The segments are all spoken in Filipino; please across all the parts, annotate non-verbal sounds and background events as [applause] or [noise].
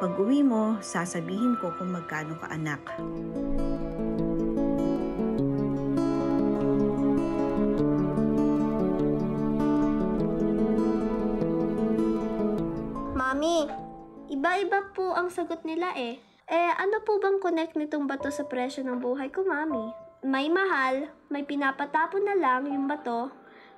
Pag uwi mo, sasabihin ko kung magkano ka anak. Mami, iba-iba po ang sagot nila eh. Eh, ano po bang connect nitong bato sa presyo ng buhay ko, Mami? May mahal, may pinapatapon na lang yung bato,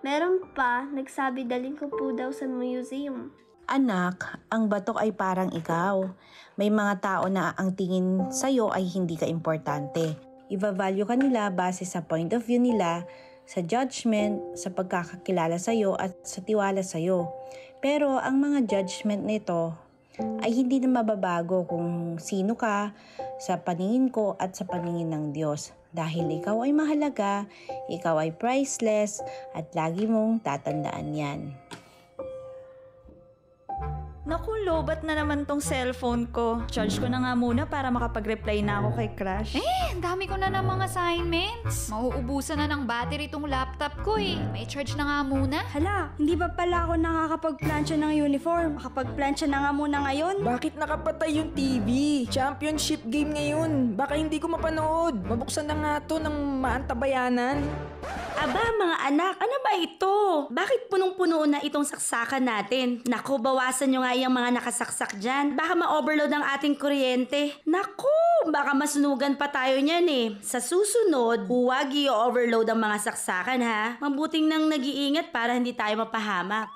meron pa nagsabi daling ko po daw sa museum. Anak, ang batok ay parang ikaw. May mga tao na ang tingin sa'yo ay hindi ka importante. Ivavalue ka nila base sa point of view nila, sa judgment, sa pagkakakilala sa'yo at sa tiwala sa'yo. Pero ang mga judgment nito ay hindi na mababago kung sino ka sa paningin ko at sa paningin ng Diyos. Dahil ikaw ay mahalaga, ikaw ay priceless at lagi mong tatandaan yan. Naku, lobat na naman tong cellphone ko. Charge ko na nga muna para makapag-reply na ako kay Crush. Eh, dami ko na ng mga assignments. Mauubusan na ng battery tong laptop ko eh. May charge na nga muna. Hala, hindi ba pala ako nakakapag-plancha ng uniform? Makapag-plancha na nga muna ngayon. Bakit nakapatay yung TV? Championship game ngayon. Baka hindi ko mapanood. Mabuksan na nga to ng maantabayanan. Aba, mga anak, ano ba ito? Bakit punong-puno na itong saksakan natin? Naku, bawasan nyo nga yung mga nakasaksak dyan. Baka ma-overload ang ating kuryente. Naku, baka masunugan pa tayo niyan eh. Sa susunod, huwag i-overload ang mga saksakan ha. Mabuting nang nag-iingat para hindi tayo mapahamak.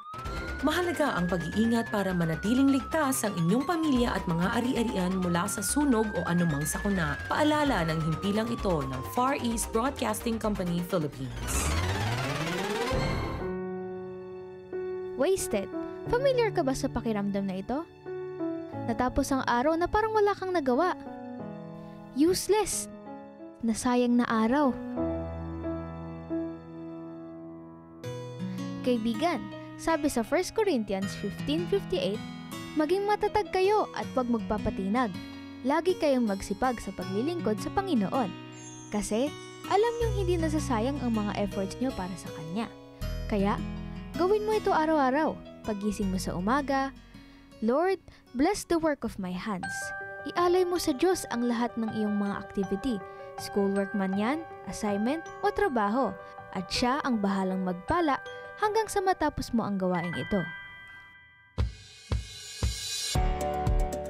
Mahalaga ang pag-iingat para manatiling ligtas ang inyong pamilya at mga ari-arian mula sa sunog o anumang sakuna. Paalala ng himpilang ito ng Far East Broadcasting Company Philippines. Wasted Familiar ka ba sa pakiramdam na ito? Natapos ang araw na parang wala kang nagawa. Useless! Nasayang na araw. Kaibigan, sabi sa 1 Corinthians 15.58, Maging matatag kayo at huwag magpapatinag. Lagi kayong magsipag sa paglilingkod sa Panginoon. Kasi, alam niyong hindi nasasayang ang mga efforts niyo para sa Kanya. Kaya, gawin mo ito araw-araw pagising mo sa umaga, Lord, bless the work of my hands. Ialay mo sa Diyos ang lahat ng iyong mga activity, schoolwork man yan, assignment o trabaho, at siya ang bahalang magpala hanggang sa matapos mo ang gawaing ito.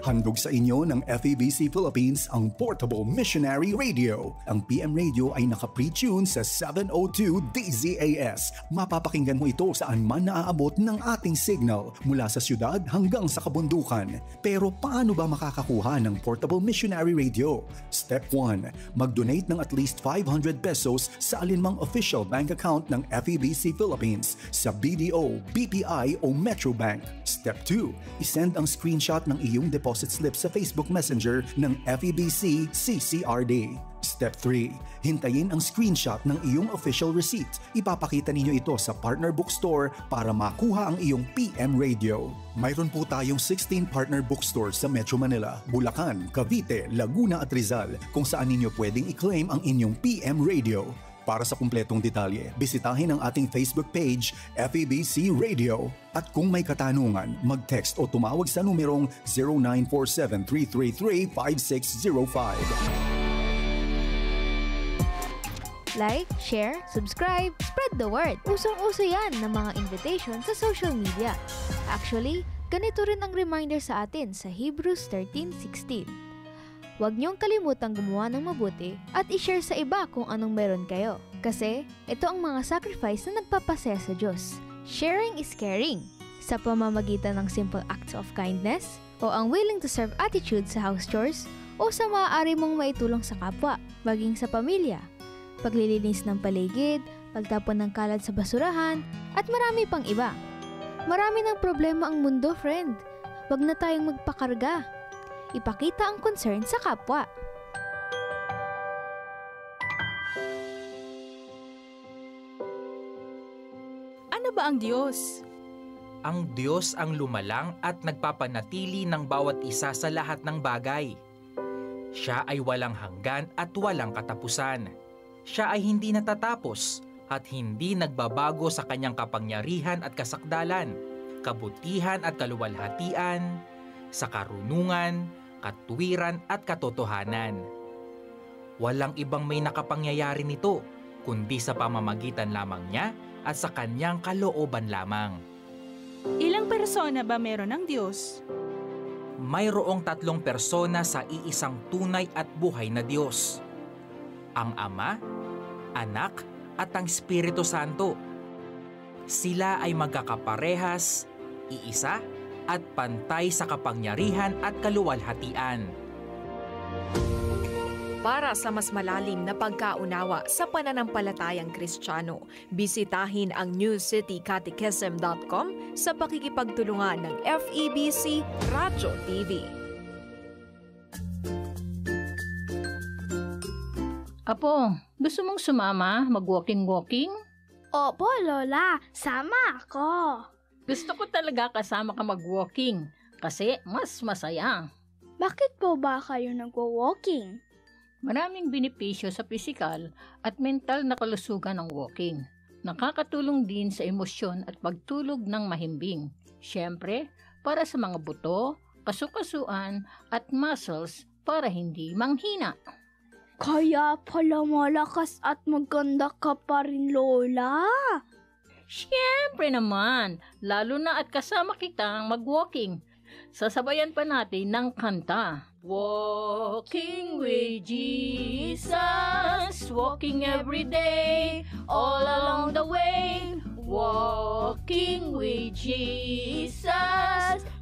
Handog sa inyo ng FEBC Philippines ang Portable Missionary Radio. Ang PM Radio ay naka-pre-tune sa 702 DZAS. Mapapakinggan mo ito saan man naaabot ng ating signal mula sa siyudad hanggang sa kabundukan. Pero paano ba makakakuha ng Portable Missionary Radio? Step 1. Mag-donate ng at least 500 pesos sa alinmang official bank account ng FEBC Philippines sa BDO, BPI o Metrobank. Step 2. Isend ang screenshot ng iyong deposit deposit slip sa Facebook Messenger ng FEBC CCRD. Step 3. Hintayin ang screenshot ng iyong official receipt. Ipapakita ninyo ito sa partner bookstore para makuha ang iyong PM radio. Mayroon po tayong 16 partner bookstores sa Metro Manila, Bulacan, Cavite, Laguna at Rizal kung saan ninyo pwedeng i-claim ang inyong PM radio. Para sa kumpletong detalye, bisitahin ang ating Facebook page, FEBC Radio. At kung may katanungan, mag-text o tumawag sa numerong 0947-333-5605. Like, share, subscribe, spread the word. Usong-uso yan ng mga invitation sa social media. Actually, ganito rin ang reminder sa atin sa Hebrews 13.16. Huwag niyong kalimutang gumawa ng mabuti at i-share sa iba kung anong meron kayo. Kasi ito ang mga sacrifice na nagpapasaya sa Diyos. Sharing is caring sa pamamagitan ng simple acts of kindness o ang willing to serve attitude sa house chores o sa maaari mong maitulong sa kapwa, maging sa pamilya, paglilinis ng paligid, pagtapon ng kalat sa basurahan, at marami pang iba. Marami ng problema ang mundo, friend. Huwag na tayong magpakarga ipakita ang concern sa kapwa. Ano ba ang Diyos? Ang Diyos ang lumalang at nagpapanatili ng bawat isa sa lahat ng bagay. Siya ay walang hanggan at walang katapusan. Siya ay hindi natatapos at hindi nagbabago sa kanyang kapangyarihan at kasakdalan, kabutihan at kaluwalhatian, sa karunungan, katuwiran at katotohanan. Walang ibang may nakapangyayari nito kundi sa pamamagitan lamang niya at sa kanyang kalooban lamang. Ilang persona ba meron ng Diyos? Mayroong tatlong persona sa iisang tunay at buhay na Diyos. Ang Ama, Anak at ang Espiritu Santo. Sila ay magkakaparehas, iisa at pantay sa kapangyarihan at kaluwalhatian. Para sa mas malalim na pagkaunawa sa pananampalatayang Kristiyano, bisitahin ang newcitycatechism.com sa pakikipagtulungan ng FEBC Radio TV. Apo, gusto mong sumama mag-walking-walking? Opo, Lola. Sama ako. Gusto ko talaga kasama ka mag-walking kasi mas masaya. Bakit po ba kayo nagwo-walking? Maraming benepisyo sa pisikal at mental na kalusugan ng walking. Nakakatulong din sa emosyon at pagtulog ng mahimbing. Siyempre, para sa mga buto, kasukasuan at muscles para hindi manghina. Kaya pala malakas at maganda ka pa rin, Lola. Siyempre naman, lalo na at kasama kitang mag-walking. Sasabayan pa natin ng kanta. Walking with Jesus, walking every day, all along the way, Walking with Jesus,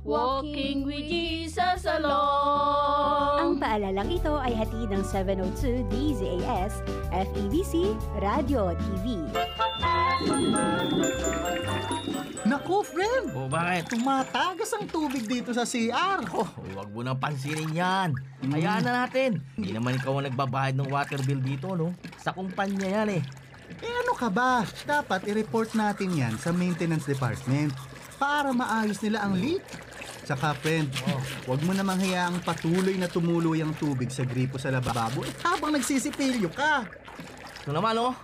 walking with Jesus alone. Ang paalalang ito ay hatid ng 702 DZAS, FEBC, Radio TV. Naku, friend! O oh, bakit? Tumatagas ang tubig dito sa CR. Oh, huwag mo nang pansinin yan. Hayaan na natin. Hindi naman ikaw ang nagbabayad ng water bill dito, no? Sa kumpanya yan eh. Eh ano ka ba? Dapat i-report natin yan sa maintenance department para maayos nila ang leak. Tsaka friend, huwag mo namang hayaang patuloy na tumuloy ang tubig sa gripo sa lababo eh, habang nagsisipilyo ka. Ito naman oh,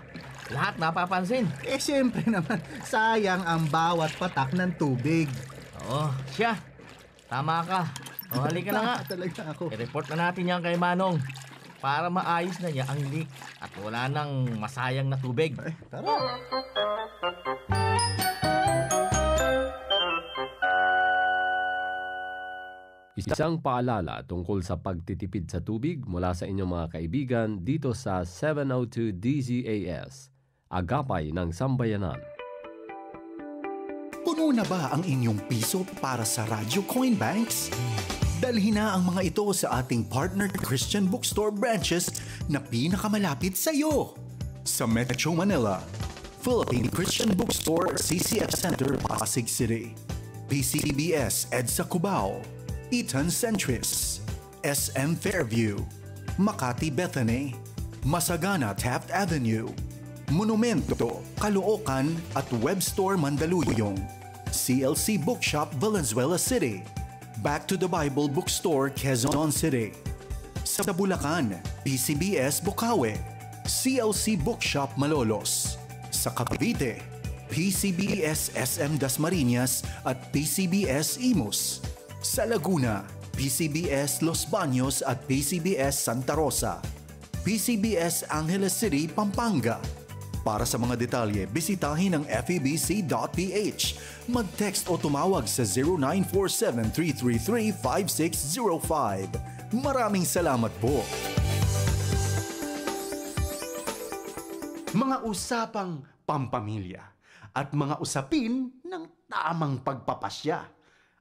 lahat napapansin. Eh syempre naman, sayang ang bawat patak ng tubig. Oo, siya. Tama ka. O halika na nga. Talaga ako. I-report na natin yan kay Manong para maayos na niya ang leak at wala nang masayang na tubig. Ay, tara! Isang paalala tungkol sa pagtitipid sa tubig mula sa inyong mga kaibigan dito sa 702 DZAS, Agapay ng Sambayanan. Puno na ba ang inyong piso para sa Radyo Coin Banks? Dalhin na ang mga ito sa ating partner Christian bookstore branches na pinakamalapit sa iyo. Sa Metro Manila, Philippine Christian Bookstore CCF Center Pasig City, PCBS EDSA Cubao, Eton Centris, SM Fairview, Makati Bethany, Masagana Taft Avenue, Monumento, Caloocan at Webstore Mandaluyong, CLC Bookshop Valenzuela City, Back to the Bible Bookstore, Quezon City. Sa Bulacan, PCBS Bukawi, CLC Bookshop Malolos. Sa Cavite, PCBS SM Dasmariñas at PCBS Imus. Sa Laguna, PCBS Los Baños at PCBS Santa Rosa. PCBS Angeles City, Pampanga para sa mga detalye, bisitahin ang febc.ph. Mag-text o tumawag sa 0947-333-5605. Maraming salamat po! Mga usapang pampamilya at mga usapin ng tamang pagpapasya.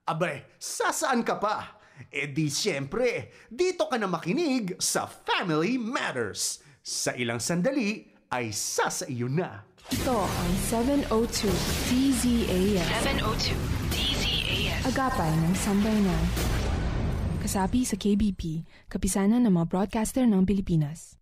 Abre, sasaan ka pa? E di siyempre, dito ka na makinig sa Family Matters. Sa ilang sandali, ay sa iyo na. Ito ang 702 DZAM. 702 DZAM. Agapay ng Sambay na. Kasapi sa KBP, kapisanan ng mga broadcaster ng Pilipinas.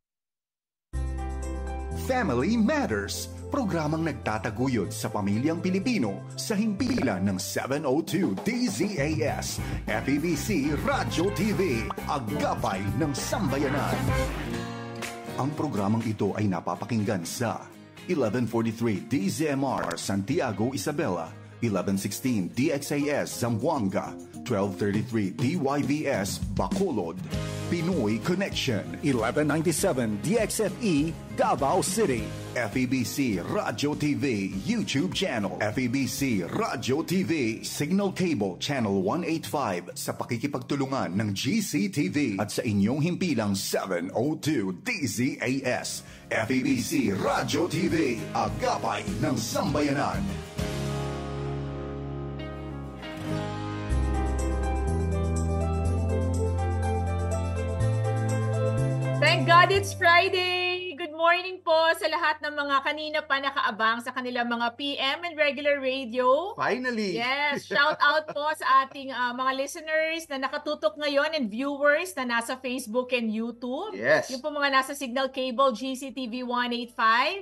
Family Matters, programang nagtataguyod sa pamilyang Pilipino sa himpilan ng 702 DZAS, FEBC Radio TV, agapay ng sambayanan. Ang programang ito ay napapakinggan sa 1143 DZMR Santiago Isabela, 1116 DXAS Zamboanga, 1233 DYVS Bacolod. Pinoy Connection 1197 DXFE Davao City. FEBC Radio TV YouTube channel. FEBC Radio TV Signal Cable Channel 185 sa pakikipagtulungan ng GCTV at sa inyong himpilang 702 DZAS. FEBC Radio TV Agapay ng Sambayanan. Thank God it's Friday! morning po sa lahat ng mga kanina pa nakaabang sa kanilang mga PM and regular radio. Finally! Yes, [laughs] shout out po sa ating uh, mga listeners na nakatutok ngayon and viewers na nasa Facebook and YouTube. Yes. Yung po mga nasa Signal Cable GCTV 185.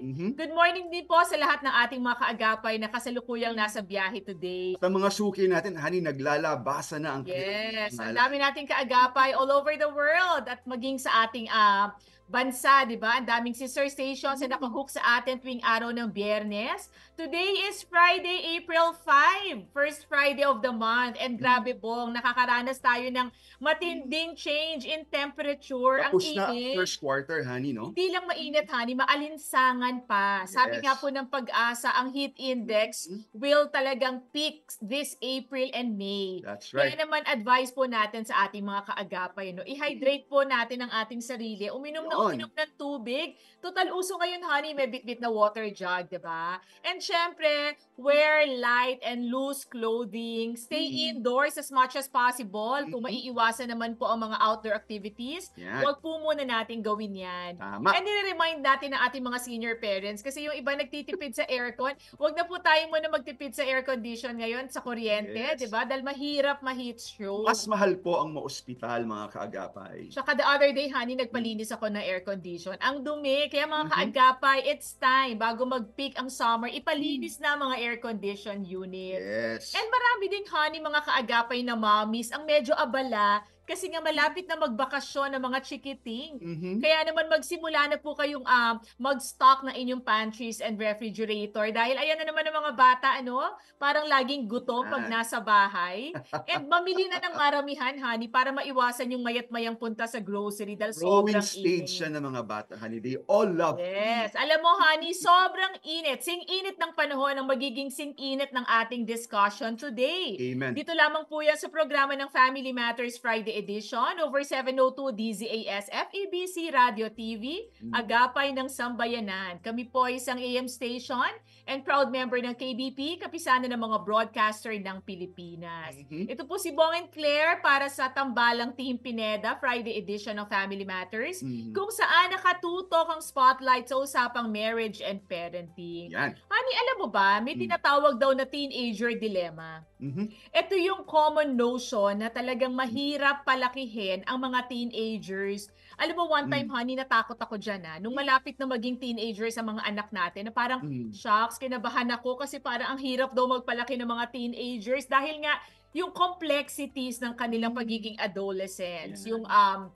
Mm-hmm. Good morning din po sa lahat ng ating mga kaagapay na kasalukuyang nasa biyahe today. Sa mga suki natin, hani, naglalabasa na ang Yes, ang dami nating kaagapay all over the world at maging sa ating uh, bansa, di ba? Ang daming sister stations na mm-hmm. nakahook sa atin tuwing araw ng biyernes. Today is Friday, April 5, first Friday of the month. And grabe bong, nakakaranas tayo ng matinding change in temperature. Tapos ang init. na first quarter, honey, no? Hindi lang mainit, honey, maalinsangan pa. Sabi yes. nga po ng pag-asa, ang heat index mm-hmm. will talagang peak this April and May. That's right. Kaya naman advice po natin sa ating mga kaagapay, no? i-hydrate po natin ang ating sarili. Uminom Yun. na uminom ng tubig. Total uso ngayon, honey, may bitbit na water jug, di ba? And syempre, wear light and loose clothing. Stay mm-hmm. indoors as much as possible. Kung mm-hmm. maiiwasan naman po ang mga outdoor activities, yeah. huwag po muna natin gawin yan. Tama. And nire-remind natin ang ating mga senior parents kasi yung iba nagtitipid sa aircon, huwag na po tayo muna magtipid sa air condition ngayon sa kuryente, yes. di ba? Dahil mahirap ma-heat stroke. Mas mahal po ang ma-ospital, mga kaagapay. Saka the other day, honey, nagpalinis ako ng air condition. Ang dumi, kaya mga mm-hmm. kaagapay, it's time bago mag-peak ang summer, ipalinis malinis na mga air condition unit. Yes. And marami ding honey mga kaagapay na mommies ang medyo abala kasi nga malapit na magbakasyon ng mga chikiting. Mm-hmm. Kaya naman magsimula na po kayong um, mag-stock na inyong pantries and refrigerator dahil ayan na naman ang mga bata, ano, parang laging gutom pag ah. nasa bahay. and [laughs] mamili na ng maramihan, honey, para maiwasan yung mayat-mayang punta sa grocery dahil Growing sobrang stage init. siya ng mga bata, honey. They all love Yes. Food. Alam mo, honey, sobrang init. Sing-init ng panahon ang magiging sing-init ng ating discussion today. Amen. Dito lamang po yan sa programa ng Family Matters Friday edition over 702 DZAS, FEBC Radio TV, mm. Agapay ng Sambayanan. Kami po ay isang AM station and proud member ng KBP, kapisanan ng mga broadcaster ng Pilipinas. Mm-hmm. Ito po si Bong and Claire para sa Tambalang Team Pineda, Friday edition of Family Matters, mm-hmm. kung saan nakatutok ang spotlight sa usapang marriage and parenting. Yan. Honey, alam mo ba, may mm-hmm. tinatawag daw na teenager dilemma. Mm-hmm. Ito yung common notion na talagang mahirap palakihin ang mga teenagers alam mo, one time, mm. honey, natakot ako dyan, ha? Ah. Nung hmm. malapit na maging teenager sa mga anak natin, na parang, mm. shocks, kinabahan ako kasi parang ang hirap daw magpalaki ng mga teenagers dahil nga, yung complexities ng kanilang hmm. pagiging adolescents, yeah. yung um,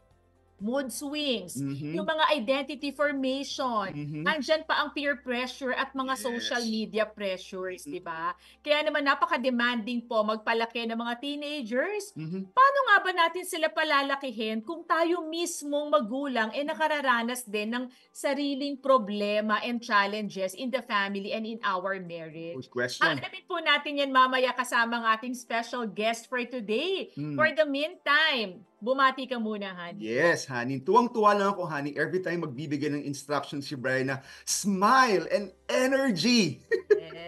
mood swings, mm-hmm. yung mga identity formation, mm-hmm. andyan pa ang peer pressure at mga yes. social media pressures, mm-hmm. 'di ba? Kaya naman napaka-demanding po magpalaki ng mga teenagers. Mm-hmm. Paano nga ba natin sila palalakihin kung tayo mismong magulang eh nakararanas din ng sariling problema and challenges in the family and in our marriage? Good question. Alamin po natin 'yan mamaya kasama ang ating special guest for today. Mm. For the meantime, Bumati ka muna, honey. Yes, honey. Tuwang-tuwa lang ako, honey. every time magbibigay ng instructions si Brian na smile and energy.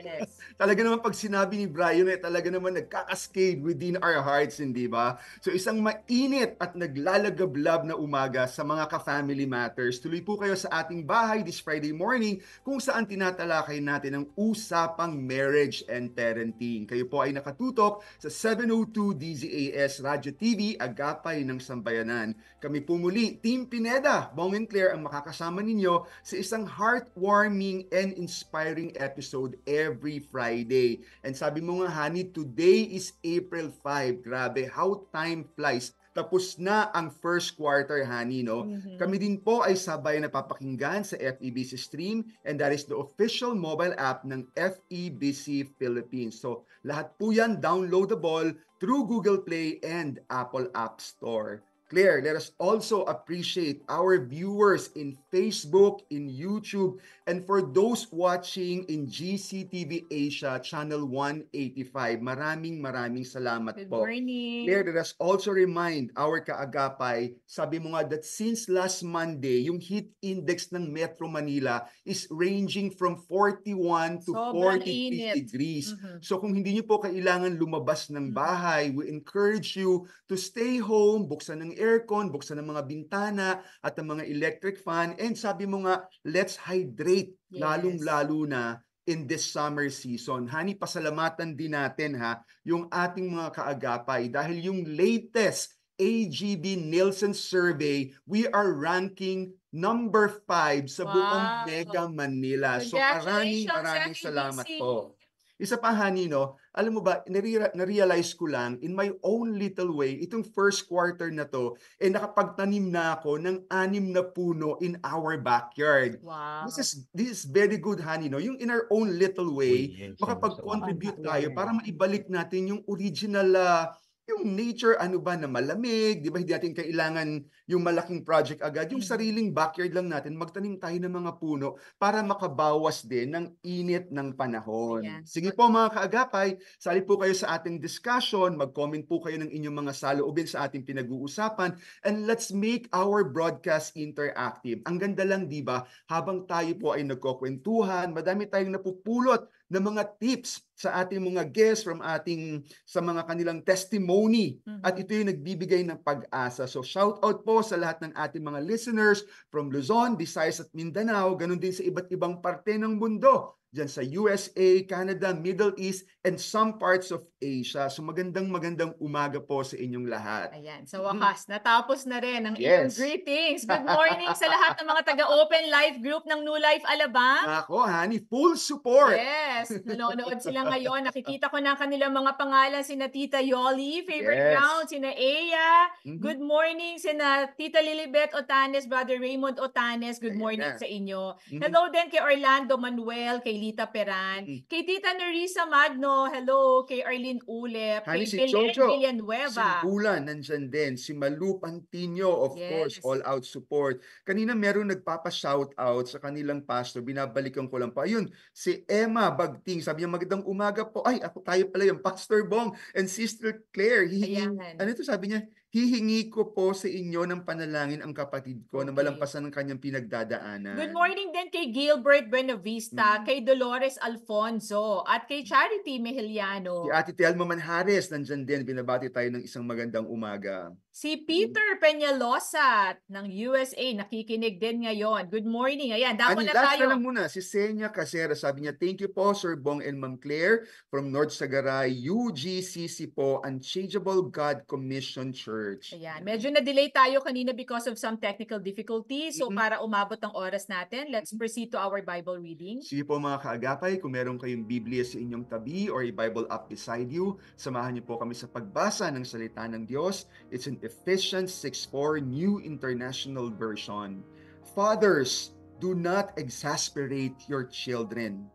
Yes. [laughs] talaga naman pag sinabi ni Brian eh, talaga naman nagkakascade within our hearts, hindi ba? So isang mainit at naglalagablab na umaga sa mga ka-family matters. Tuloy po kayo sa ating bahay this Friday morning kung saan tinatalakay natin ang usapang marriage and parenting. Kayo po ay nakatutok sa 702 DZAS Radio TV, Agapay tunay ng sambayanan. Kami po muli, Team Pineda, Bong and Claire, ang makakasama ninyo sa isang heartwarming and inspiring episode every Friday. And sabi mo nga, honey, today is April 5. Grabe, how time flies. Tapos na ang first quarter, Hani, no? Mm-hmm. Kami din po ay sabay na papakinggan sa FEBC Stream and that is the official mobile app ng FEBC Philippines. So, lahat po yan downloadable through Google Play and Apple App Store. Claire, let us also appreciate our viewers in Facebook, in YouTube, And for those watching in GCTV Asia, Channel 185, maraming maraming salamat Good po. Good morning. Claire, let us also remind our kaagapay, sabi mo nga that since last Monday, yung heat index ng Metro Manila is ranging from 41 to Sobrang 43 degrees. Mm-hmm. So kung hindi nyo po kailangan lumabas ng mm-hmm. bahay, we encourage you to stay home, buksan ng aircon, buksan ng mga bintana at ang mga electric fan. And sabi mo nga, let's hydrate late, yes. lalong-lalo na in this summer season. Hani, pasalamatan din natin ha, yung ating mga kaagapay dahil yung latest AGB Nielsen survey, we are ranking number 5 sa wow. buong Mega Manila. So maraming maraming e salamat po. Isa pa, honey, no? Alam mo ba, na-realize ko lang in my own little way, itong first quarter na to, eh nakapagtanim na ako ng anim na puno in our backyard. Wow. This is, this is very good, honey, no? Yung in our own little way, yes, makapag-contribute so, tayo para maibalik natin yung original uh, yung nature ano ba na malamig, 'di ba? Hindi natin kailangan yung malaking project agad, yung mm. sariling backyard lang natin, magtanim tayo ng mga puno para makabawas din ng init ng panahon. Yeah. Sige po mga kaagapay, sali po kayo sa ating discussion, mag-comment po kayo ng inyong mga saloobin sa ating pinag-uusapan, and let's make our broadcast interactive. Ang ganda lang, di ba? Habang tayo po ay nagkukwentuhan, madami tayong napupulot na mga tips sa ating mga guests from ating sa mga kanilang testimony mm-hmm. at ito yung nagbibigay ng pag-asa. So shout out po sa lahat ng ating mga listeners from Luzon, Visayas at Mindanao, ganun din sa iba't ibang parte ng mundo dyan sa USA, Canada, Middle East, and some parts of Asia. So magandang magandang umaga po sa inyong lahat. Ayan, sa wakas, mm. natapos na rin ang yes. iyong greetings. [laughs] Good morning sa lahat ng mga taga-open life group ng New Life Alabang. Ako, honey, full support. Yes, [laughs] nanonood sila ngayon. Nakikita ko na kanilang mga pangalan, sina Tita Yoli, favorite yes. round, sina Aya. Mm-hmm. Good morning, sina Tita Lilibet Otanes, Brother Raymond Otanes. Good morning Ayan. sa inyo. Mm-hmm. Hello din kay Orlando Manuel, kay Lita Peran, mm. kay Tita Nerissa Magno, hello, kay Arlene Ulep, Honey, kay si Bill Jojo, Villanueva. Si Ulan, nandyan din. Si Malu Pantino, of yes. course, all out support. Kanina meron nagpapa-shout out sa kanilang pastor, binabalikan ko lang pa. Ayun, si Emma Bagting, sabi niya magandang umaga po. Ay, ako tayo pala yung Pastor Bong and Sister Claire. He, Ayan. Ano to sabi niya? hihingi ko po sa inyo ng panalangin ang kapatid ko okay. na malampasan ng kanyang pinagdadaanan. Good morning din kay Gilbert Buenavista, mm. kay Dolores Alfonso, at kay Charity Mehiliano. Si Ate Telma Manhares, nandyan din, binabati tayo ng isang magandang umaga. Si mm. Peter Peñalosa ng USA, nakikinig din ngayon. Good morning. Ayan, dako na last tayo. Na muna, si Senya Casera, sabi niya, thank you po Sir Bong and Ma'am Claire from North Sagaray, UGCC po, Unchangeable God Commission Church. Ayan, medyo na-delay tayo kanina because of some technical difficulties. So mm-hmm. para umabot ang oras natin, let's proceed to our Bible reading. Sige po mga kaagapay, kung meron kayong Biblia sa inyong tabi or a Bible app beside you, samahan niyo po kami sa pagbasa ng salita ng Diyos. It's an Ephesians 6.4 New International Version. Fathers, do not exasperate your children.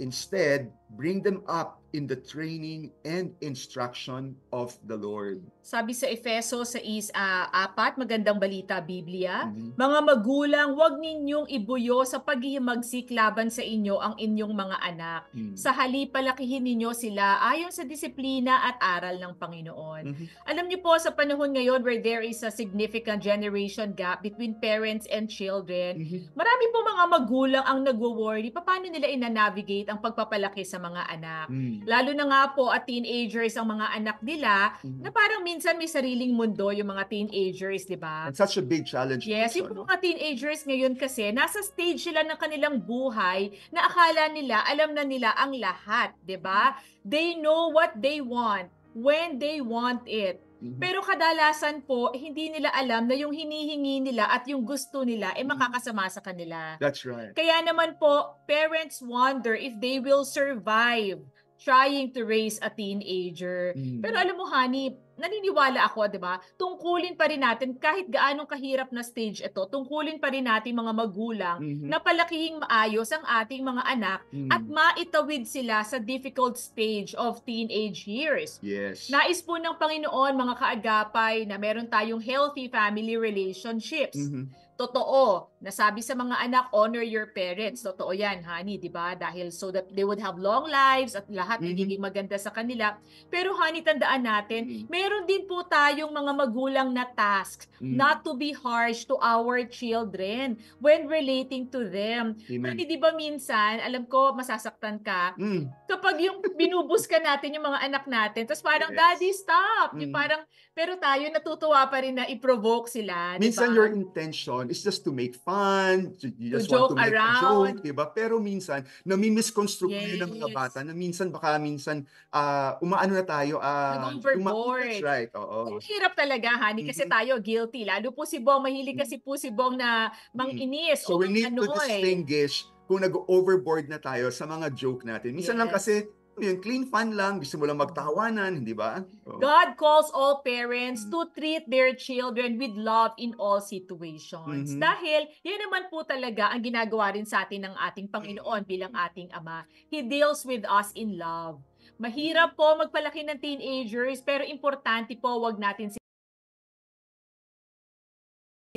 Instead, bring them up in the training and instruction of the Lord. Sabi sa Efeso sa is uh, apat, magandang balita Biblia, mm-hmm. mga magulang, huwag ninyong ibuyo sa paghihimagsik laban sa inyo ang inyong mga anak. Mm-hmm. Sa halip palakihin ninyo sila ayon sa disiplina at aral ng Panginoon. Mm-hmm. Alam niyo po sa panahon ngayon where there is a significant generation gap between parents and children, mm-hmm. marami po mga magulang ang nagwo-worry paano nila ina-navigate ang pagpapalaki sa mga anak. Mm. Lalo na nga po at teenagers ang mga anak nila mm. na parang minsan may sariling mundo yung mga teenagers, di ba? And such a big challenge. Yes, yung mga teenagers ngayon kasi nasa stage sila ng kanilang buhay na akala nila alam na nila ang lahat, di ba? Mm-hmm. They know what they want when they want it Mm-hmm. Pero kadalasan po, eh, hindi nila alam na yung hinihingi nila at yung gusto nila ay eh, mm-hmm. makakasama sa kanila. That's right. Kaya naman po, parents wonder if they will survive trying to raise a teenager. mm Pero alam mo, honey, naniniwala ako, 'di ba? Tungkulin pa rin natin kahit gaano kahirap na stage ito. Tungkulin pa rin natin mga magulang mm-hmm. na palakihing maayos ang ating mga anak mm-hmm. at maitawid sila sa difficult stage of teenage years. Yes. Nais po ng Panginoon mga kaagapay na meron tayong healthy family relationships. Mm-hmm totoo. Nasabi sa mga anak, honor your parents. Totoo yan, honey, di ba? Dahil so that they would have long lives at lahat mm-hmm. magiging maganda sa kanila. Pero honey, tandaan natin, mm-hmm. meron din po tayong mga magulang na task mm-hmm. not to be harsh to our children when relating to them. Amen. Honey, di ba minsan, alam ko, masasaktan ka. Mm. Kapag yung [laughs] binubus ka natin yung mga anak natin, tapos parang, yes. daddy, stop! Mm. Yung parang, pero tayo natutuwa pa rin na i-provoke sila. Minsan diba? your intention is just to make fun, you just to want to make around. a joke, diba? Pero minsan, nami-misconstruct yes. ng mga bata na minsan, baka minsan, uh, umaano na tayo. Uh, Nag-overboard. That's right, oo. Ang hirap talaga, honey, kasi mm-hmm. tayo guilty. Lalo po si Bong, mahilig mm. kasi po si Bong na manginis. Mm. So we need to ano, eh. distinguish kung nag-overboard na tayo sa mga joke natin. Minsan yes. lang kasi yung clean fun lang, gusto mo lang magtawanan, hindi ba? Oh. God calls all parents to mm. treat their children with love in all situations. Mm-hmm. Dahil, yan naman po talaga ang ginagawa rin sa atin ng ating Panginoon bilang ating Ama. He deals with us in love. Mahirap po magpalaki ng teenagers, pero importante po wag natin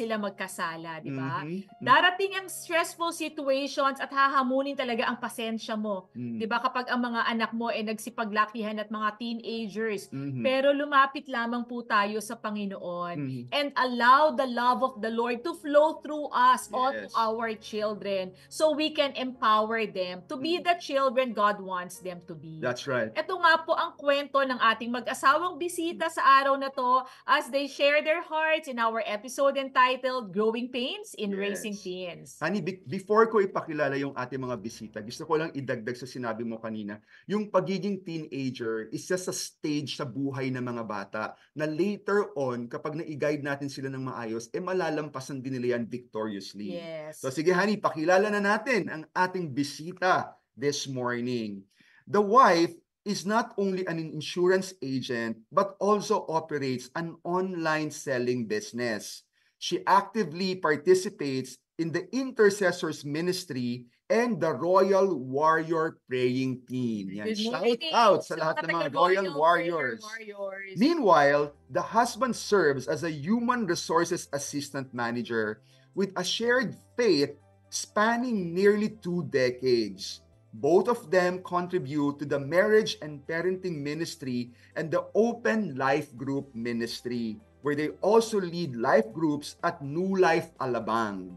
sila magkasala, di ba? Mm-hmm. mm-hmm. Darating ang stressful situations at hahamunin talaga ang pasensya mo, mm-hmm. di ba? Kapag ang mga anak mo ay eh, nagsipaglakihan at mga teenagers. Mm-hmm. Pero lumapit lamang po tayo sa Panginoon mm-hmm. and allow the love of the Lord to flow through us yes. onto our children so we can empower them to be mm-hmm. the children God wants them to be. That's right. Ito nga po ang kwento ng ating mag-asawang bisita sa araw na to as they share their hearts in our episode entitled titled Growing Pains in yes. Raising Teens. Honey, be- before ko ipakilala yung ating mga bisita, gusto ko lang idagdag sa sinabi mo kanina, yung pagiging teenager, is just a stage sa buhay ng mga bata na later on, kapag na-guide natin sila ng maayos, eh malalampasan din nila yan victoriously. Yes. So sige honey, pakilala na natin ang ating bisita this morning. The wife is not only an insurance agent but also operates an online selling business. she actively participates in the intercessors ministry and the Royal Warrior Praying Team. Yan. Shout out sa lahat ng mga Royal Warriors. Warriors. Meanwhile, the husband serves as a Human Resources Assistant Manager with a shared faith spanning nearly two decades. Both of them contribute to the marriage and parenting ministry and the open life group ministry. where they also lead life groups at New Life Alabang.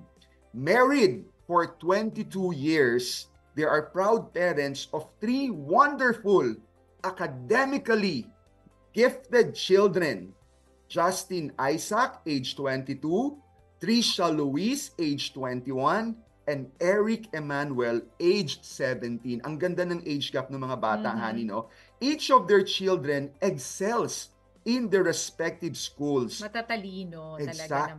Married for 22 years, they are proud parents of three wonderful, academically gifted children Justin Isaac, age 22, Trisha Louise, age 21, and Eric Emmanuel, age 17. Ang ganda ng age gap ng mga bata, mm-hmm. honey, no? Each of their children excels in their respective schools. Matatalino talaga naman.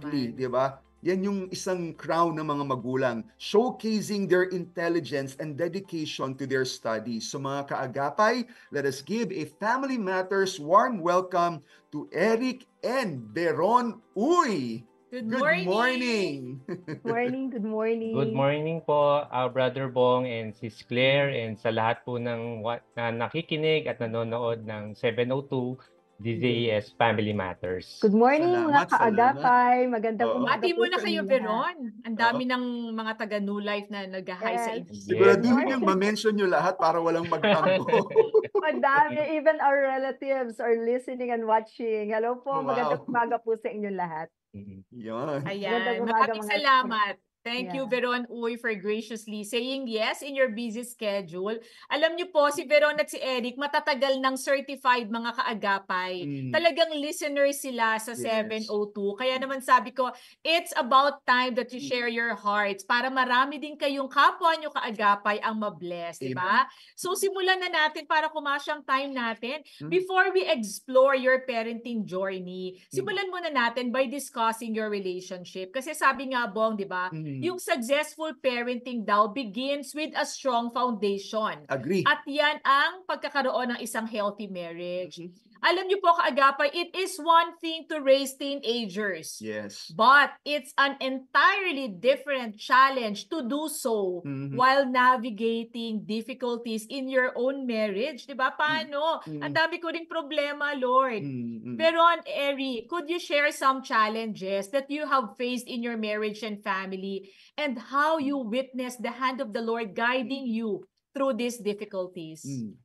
Exactly, di ba? Yan yung isang crown ng mga magulang, showcasing their intelligence and dedication to their studies. So mga kaagapay, let us give a Family Matters warm welcome to Eric and Veron Uy. Good, good morning. morning. Good morning, good morning. Good morning po, our ah, Brother Bong and Sis Claire and sa lahat po ng na nakikinig at nanonood ng 702 DZAS Family Matters. Good morning salamat, mga kaagapay. Magandang oh. umaga Mati mo na kayo, Veron. Ang dami oh. ng mga taga New Life na nag high yes. sa inyo. Siguraduhin yes. yung ma-mention niyo lahat para walang magtampo. [laughs] Ang dami. [laughs] Even our relatives are listening and watching. Hello po. Wow. Magandang umaga po sa inyo lahat. Mm-hmm. Yun. Ayan. Maraming salamat. Thank yeah. you, Veron Uy, for graciously saying yes in your busy schedule. Alam niyo po, si Veron at si Eric, matatagal ng certified mga kaagapay. Mm. Talagang listener sila sa yes. 702. Kaya naman sabi ko, it's about time that you share your hearts para marami din kayong kapwa nyo kaagapay ang mabless, di ba? So simulan na natin para kumasya ang time natin. Mm. Before we explore your parenting journey, hmm. simulan mm. muna natin by discussing your relationship. Kasi sabi nga, Bong, di ba, mm Mm. Yung successful parenting daw begins with a strong foundation. Agree. At yan ang pagkakaroon ng isang healthy marriage. Mm-hmm. Alam niyo po kaagapay, it is one thing to raise teenagers. Yes. But it's an entirely different challenge to do so mm-hmm. while navigating difficulties in your own marriage. Di ba? Mm-hmm. Paano? Mm-hmm. Ang dami ko ring problema, Lord. Mm-hmm. Pero on Eri, could you share some challenges that you have faced in your marriage and family and how you mm-hmm. witnessed the hand of the Lord guiding you through these difficulties? Mm.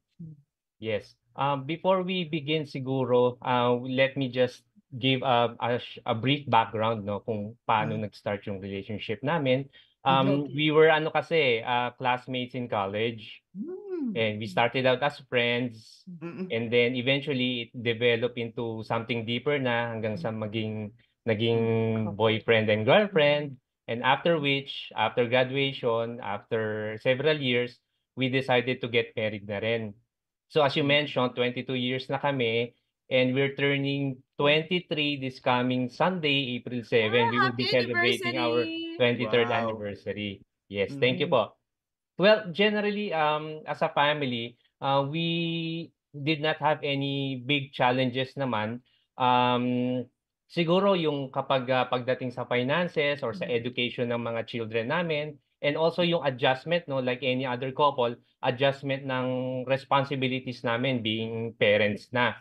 Yes. Um, before we begin siguro, uh, let me just give a, a, a brief background no kung paano hmm nag-start yung relationship namin. Um, we were ano kasi, uh, classmates in college. Mm. And we started out as friends mm and then eventually it developed into something deeper na hanggang sa mm. maging naging boyfriend and girlfriend. Mm-hmm. And after which, after graduation, after several years, we decided to get married na rin. So as you mentioned, 22 years na kami and we're turning 23 this coming Sunday, April 7. Ah, we will be celebrating our 23rd wow. anniversary. Yes, mm. thank you mm-hmm. po. Well, generally um as a family, uh, we did not have any big challenges naman. Um siguro yung kapag uh, pagdating sa finances or sa mm-hmm. education ng mga children namin, and also yung adjustment no like any other couple adjustment ng responsibilities namin being parents na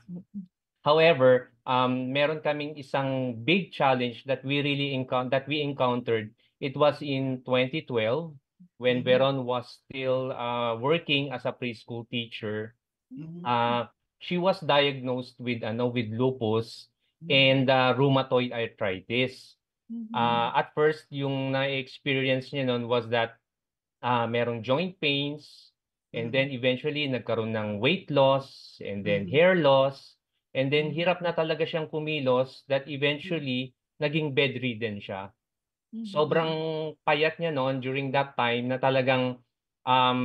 however um meron kaming isang big challenge that we really encounter that we encountered it was in 2012 when mm-hmm. Veron was still uh, working as a preschool teacher mm-hmm. uh, she was diagnosed with ano with lupus mm-hmm. and uh, rheumatoid arthritis Mm-hmm. Uh, at first, yung na-experience niya noon was that uh, merong joint pains, and mm-hmm. then eventually nagkaroon ng weight loss, and then mm-hmm. hair loss, and then mm-hmm. hirap na talaga siyang kumilos that eventually naging bedridden siya. Mm-hmm. Sobrang payat niya noon during that time na talagang um,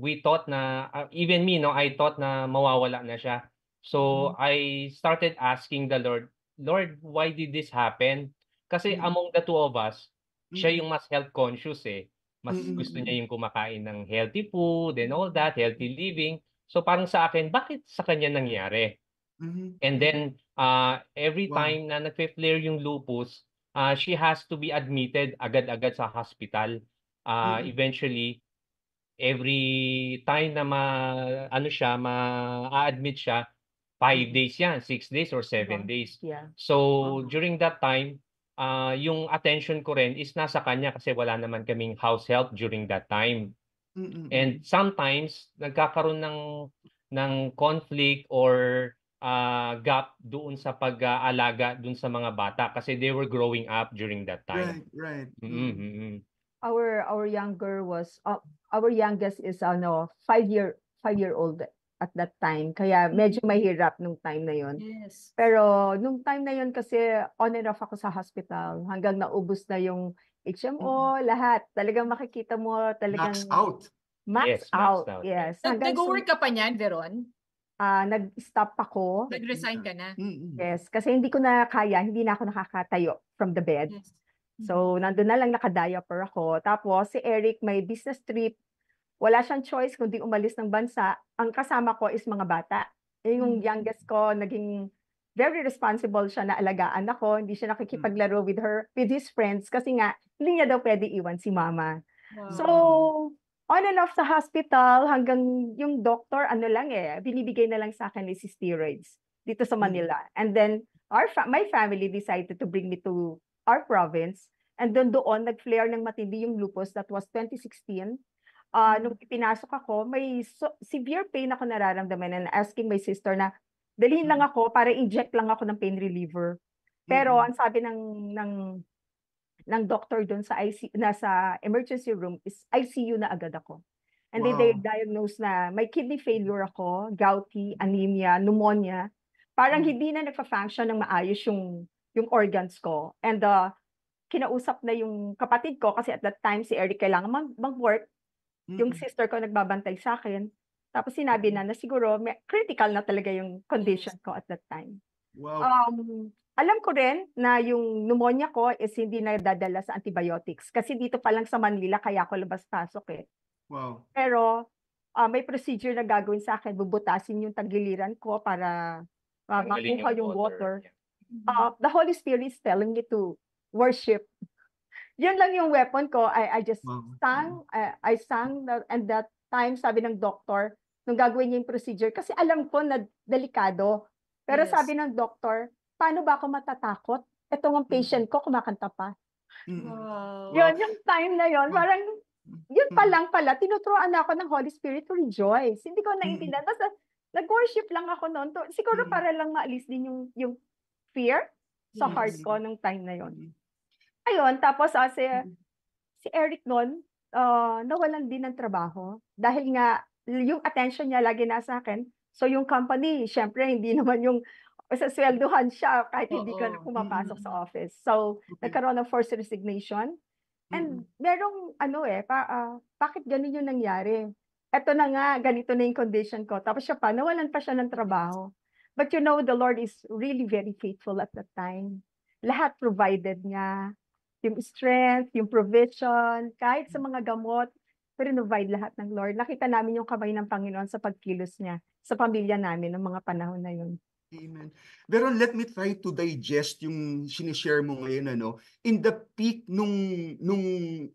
we thought na, uh, even me, no, I thought na mawawala na siya. So mm-hmm. I started asking the Lord, Lord, why did this happen? Kasi Mm. among the two of us, siya mm. yung mas health conscious eh. Mas Mm, gusto mm, niya mm. yung kumakain ng healthy food and all that, healthy living. So parang sa akin, bakit sa kanya nangyari? Mhm. And then uh, every Wow. time na nagfe-flare yung lupus, uh, she has to be admitted agad-agad sa hospital. Uh, Mm. eventually, every time na ma, ano siya, ma-admit siya, five mm-hmm. days yan, six days or seven days. Yeah. So Wow. during that time, uh, yung attention ko rin is nasa kanya kasi wala naman kaming house help during that time. Mm-mm. And sometimes nagkakaroon ng ng conflict or uh, gap doon sa pag-aalaga doon sa mga bata kasi they were growing up during that time. Right, right. Mm-hmm. Our our younger was uh, our youngest is ano 5 year 5 year old at that time. Kaya medyo mm. mahirap nung time na yon. Yes. Pero nung time na yon kasi on and off ako sa hospital hanggang naubos na yung HMO, mm-hmm. lahat. Talagang makikita mo talagang... Max out. Max yes, out. Max out. Yes. Nag-work ka pa niyan, Veron? Uh, nag-stop ako. Nag-resign ka na? Mm-hmm. Yes. Kasi hindi ko na kaya, hindi na ako nakakatayo from the bed. Yes. So, nandun na lang nakadiaper ako. Tapos, si Eric may business trip wala siyang choice kundi umalis ng bansa. Ang kasama ko is mga bata. Eh, yung mm. youngest ko, naging very responsible siya na alagaan ako. Hindi siya nakikipaglaro mm. with her, with his friends. Kasi nga, hindi niya daw pwede iwan si mama. Wow. So, on and off sa hospital hanggang yung doctor ano lang eh binibigay na lang sa akin ni steroids dito sa mm. Manila and then our fa- my family decided to bring me to our province and then doon nag-flare ng matindi yung lupus that was 2016 uh, nung pinasok ako, may so- severe pain ako nararamdaman and asking my sister na dalhin lang mm. ako para inject lang ako ng pain reliever. Pero mm-hmm. ang sabi ng ng ng doctor doon sa IC na sa emergency room is ICU na agad ako. And wow. they, they diagnosed na may kidney mm. failure ako, gouty, anemia, pneumonia. Parang mm. hindi na nagfa-function ng maayos yung yung organs ko. And uh, kinausap na yung kapatid ko kasi at that time si Eric kailangan mag-work Mm-hmm. Yung mm. sister ko nagbabantay sa akin. Tapos sinabi mm. na na siguro may, critical na talaga yung condition ko at that time. Wow. Um, alam ko rin na yung pneumonia ko is hindi na dadala sa antibiotics. Kasi dito pa lang sa Manila, kaya ako labas-pasok eh. Wow. Pero uh, may procedure na gagawin sa akin. Bubutasin yung tagiliran ko para uh, makuha yung water. water. Uh, the Holy Spirit is telling me to worship yun lang yung weapon ko. I, I just wow. sang, I, I sang, that, and that time, sabi ng doctor, nung gagawin niya yung procedure, kasi alam ko na delikado. Pero yes. sabi ng doctor, paano ba ako matatakot? Ito ang patient ko, kumakanta pa. Wow. Yun, yung time na yun, parang, yun pa lang pala, tinuturoan ako ng Holy Spirit to rejoice. Hindi ko naintindihan. Tapos, nag-worship lang ako noon. Siguro para lang maalis din yung, yung fear sa heart ko nung time na yon. Ayun, tapos uh, si, mm. si Eric noon, uh, ah, nawalan din ng trabaho dahil nga yung attention niya lagi nasa akin. So yung company, syempre hindi [laughs] naman yung sasweldohan siya kahit hindi ka na pumapasok sa office. So okay. nagkaroon ng forced resignation. And merong ano eh, pa, uh, bakit ganun yung nangyari? Eto na nga, ganito na yung condition ko. Tapos siya pa, nawalan pa siya ng trabaho. But you know, the Lord is really very faithful at that time. Lahat provided niya yung strength, yung provision, kahit sa mm. mga gamot, pinrovide lahat ng Lord. Nakita namin yung kamay ng Panginoon sa pagkilos niya sa pamilya namin ng mga panahon na yun. Amen. Pero let me try to digest yung sinishare mo ngayon. Ano? In the peak nung, nung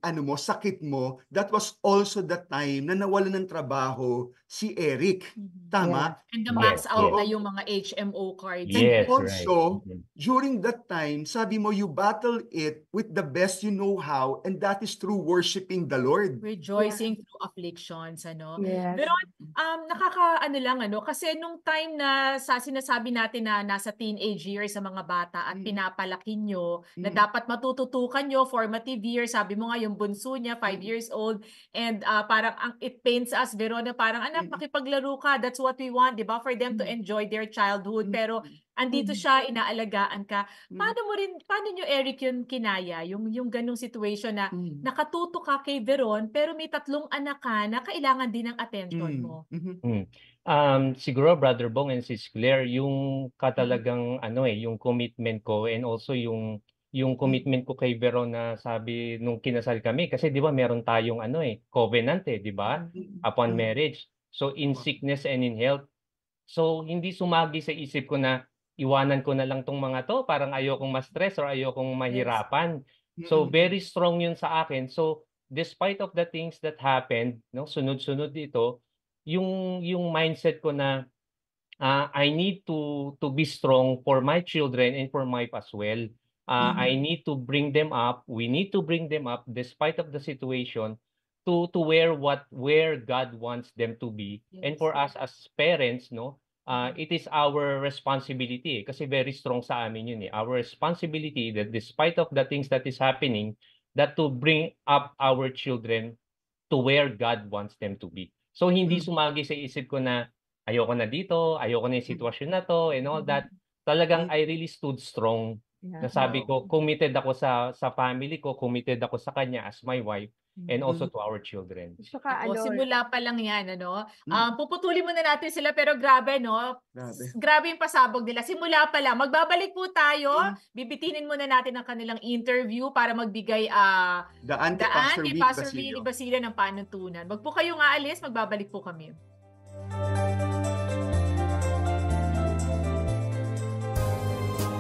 ano mo, sakit mo, that was also the time na nawalan ng trabaho, si Eric. Mm-hmm. Tama? Yeah. And the max yes, out yes. na yung mga HMO cards. Yes, and also, right. Mm-hmm. during that time, sabi mo, you battle it with the best you know how and that is through worshiping the Lord. Rejoicing yeah. through afflictions, ano? Yes. Pero um, nakaka, ano lang, ano, kasi nung time na sa sinasabi natin na nasa teenage years sa mga bata at mm. pinapalaki nyo, mm. na dapat matututukan nyo, formative years, sabi mo nga yung bunso niya, 5 mm. years old, and uh, parang ang, it pains us, Verona, parang ano, anak, diba? makipaglaro ka. That's what we want, di ba? For them to mm-hmm. enjoy their childhood. Mm-hmm. Pero andito mm-hmm. siya, inaalagaan ka. Paano mo rin, paano nyo, Eric, yun kinaya? Yung, yung ganung situation na nakatuto ka kay Veron, pero may tatlong anak ka na kailangan din ng attention mo. Mm. Um, siguro, Brother Bong and Sis Claire, yung katalagang, ano eh, yung commitment ko and also yung yung commitment ko kay Veron na sabi nung kinasal kami kasi 'di ba meron tayong ano eh covenant eh 'di ba upon marriage So in sickness and in health. So hindi sumagi sa isip ko na iwanan ko na lang tong mga to, parang ayokong ma-stress or ayokong mahirapan. So very strong yun sa akin. So despite of the things that happened, no, sunod-sunod ito, yung yung mindset ko na uh, I need to to be strong for my children and for my as well. Uh, mm-hmm. I need to bring them up. We need to bring them up despite of the situation to to wear what where God wants them to be yes. and for us as parents no uh, mm-hmm. it is our responsibility eh, kasi very strong sa amin yun eh our responsibility that despite of the things that is happening that to bring up our children to where God wants them to be so hindi mm-hmm. sumagi sa isip ko na ayoko na dito ayoko na yung mm-hmm. sitwasyon na to and all that talagang I really stood strong yeah. nasabi ko committed ako sa sa family ko committed ako sa kanya as my wife and also mm. to our children. Tsaka ano, simula pa lang yan, ano? Mm. Ah, puputuli muna natin sila, pero grabe, no? Grabe. Grabe yung pasabog nila. Simula pa lang. Magbabalik po tayo. Hmm. Bibitinin muna natin ang kanilang interview para magbigay ah, The anti-pastor kay week, Pastor Basilio. Basilio ng panuntunan. Wag po kayong aalis, magbabalik po kami.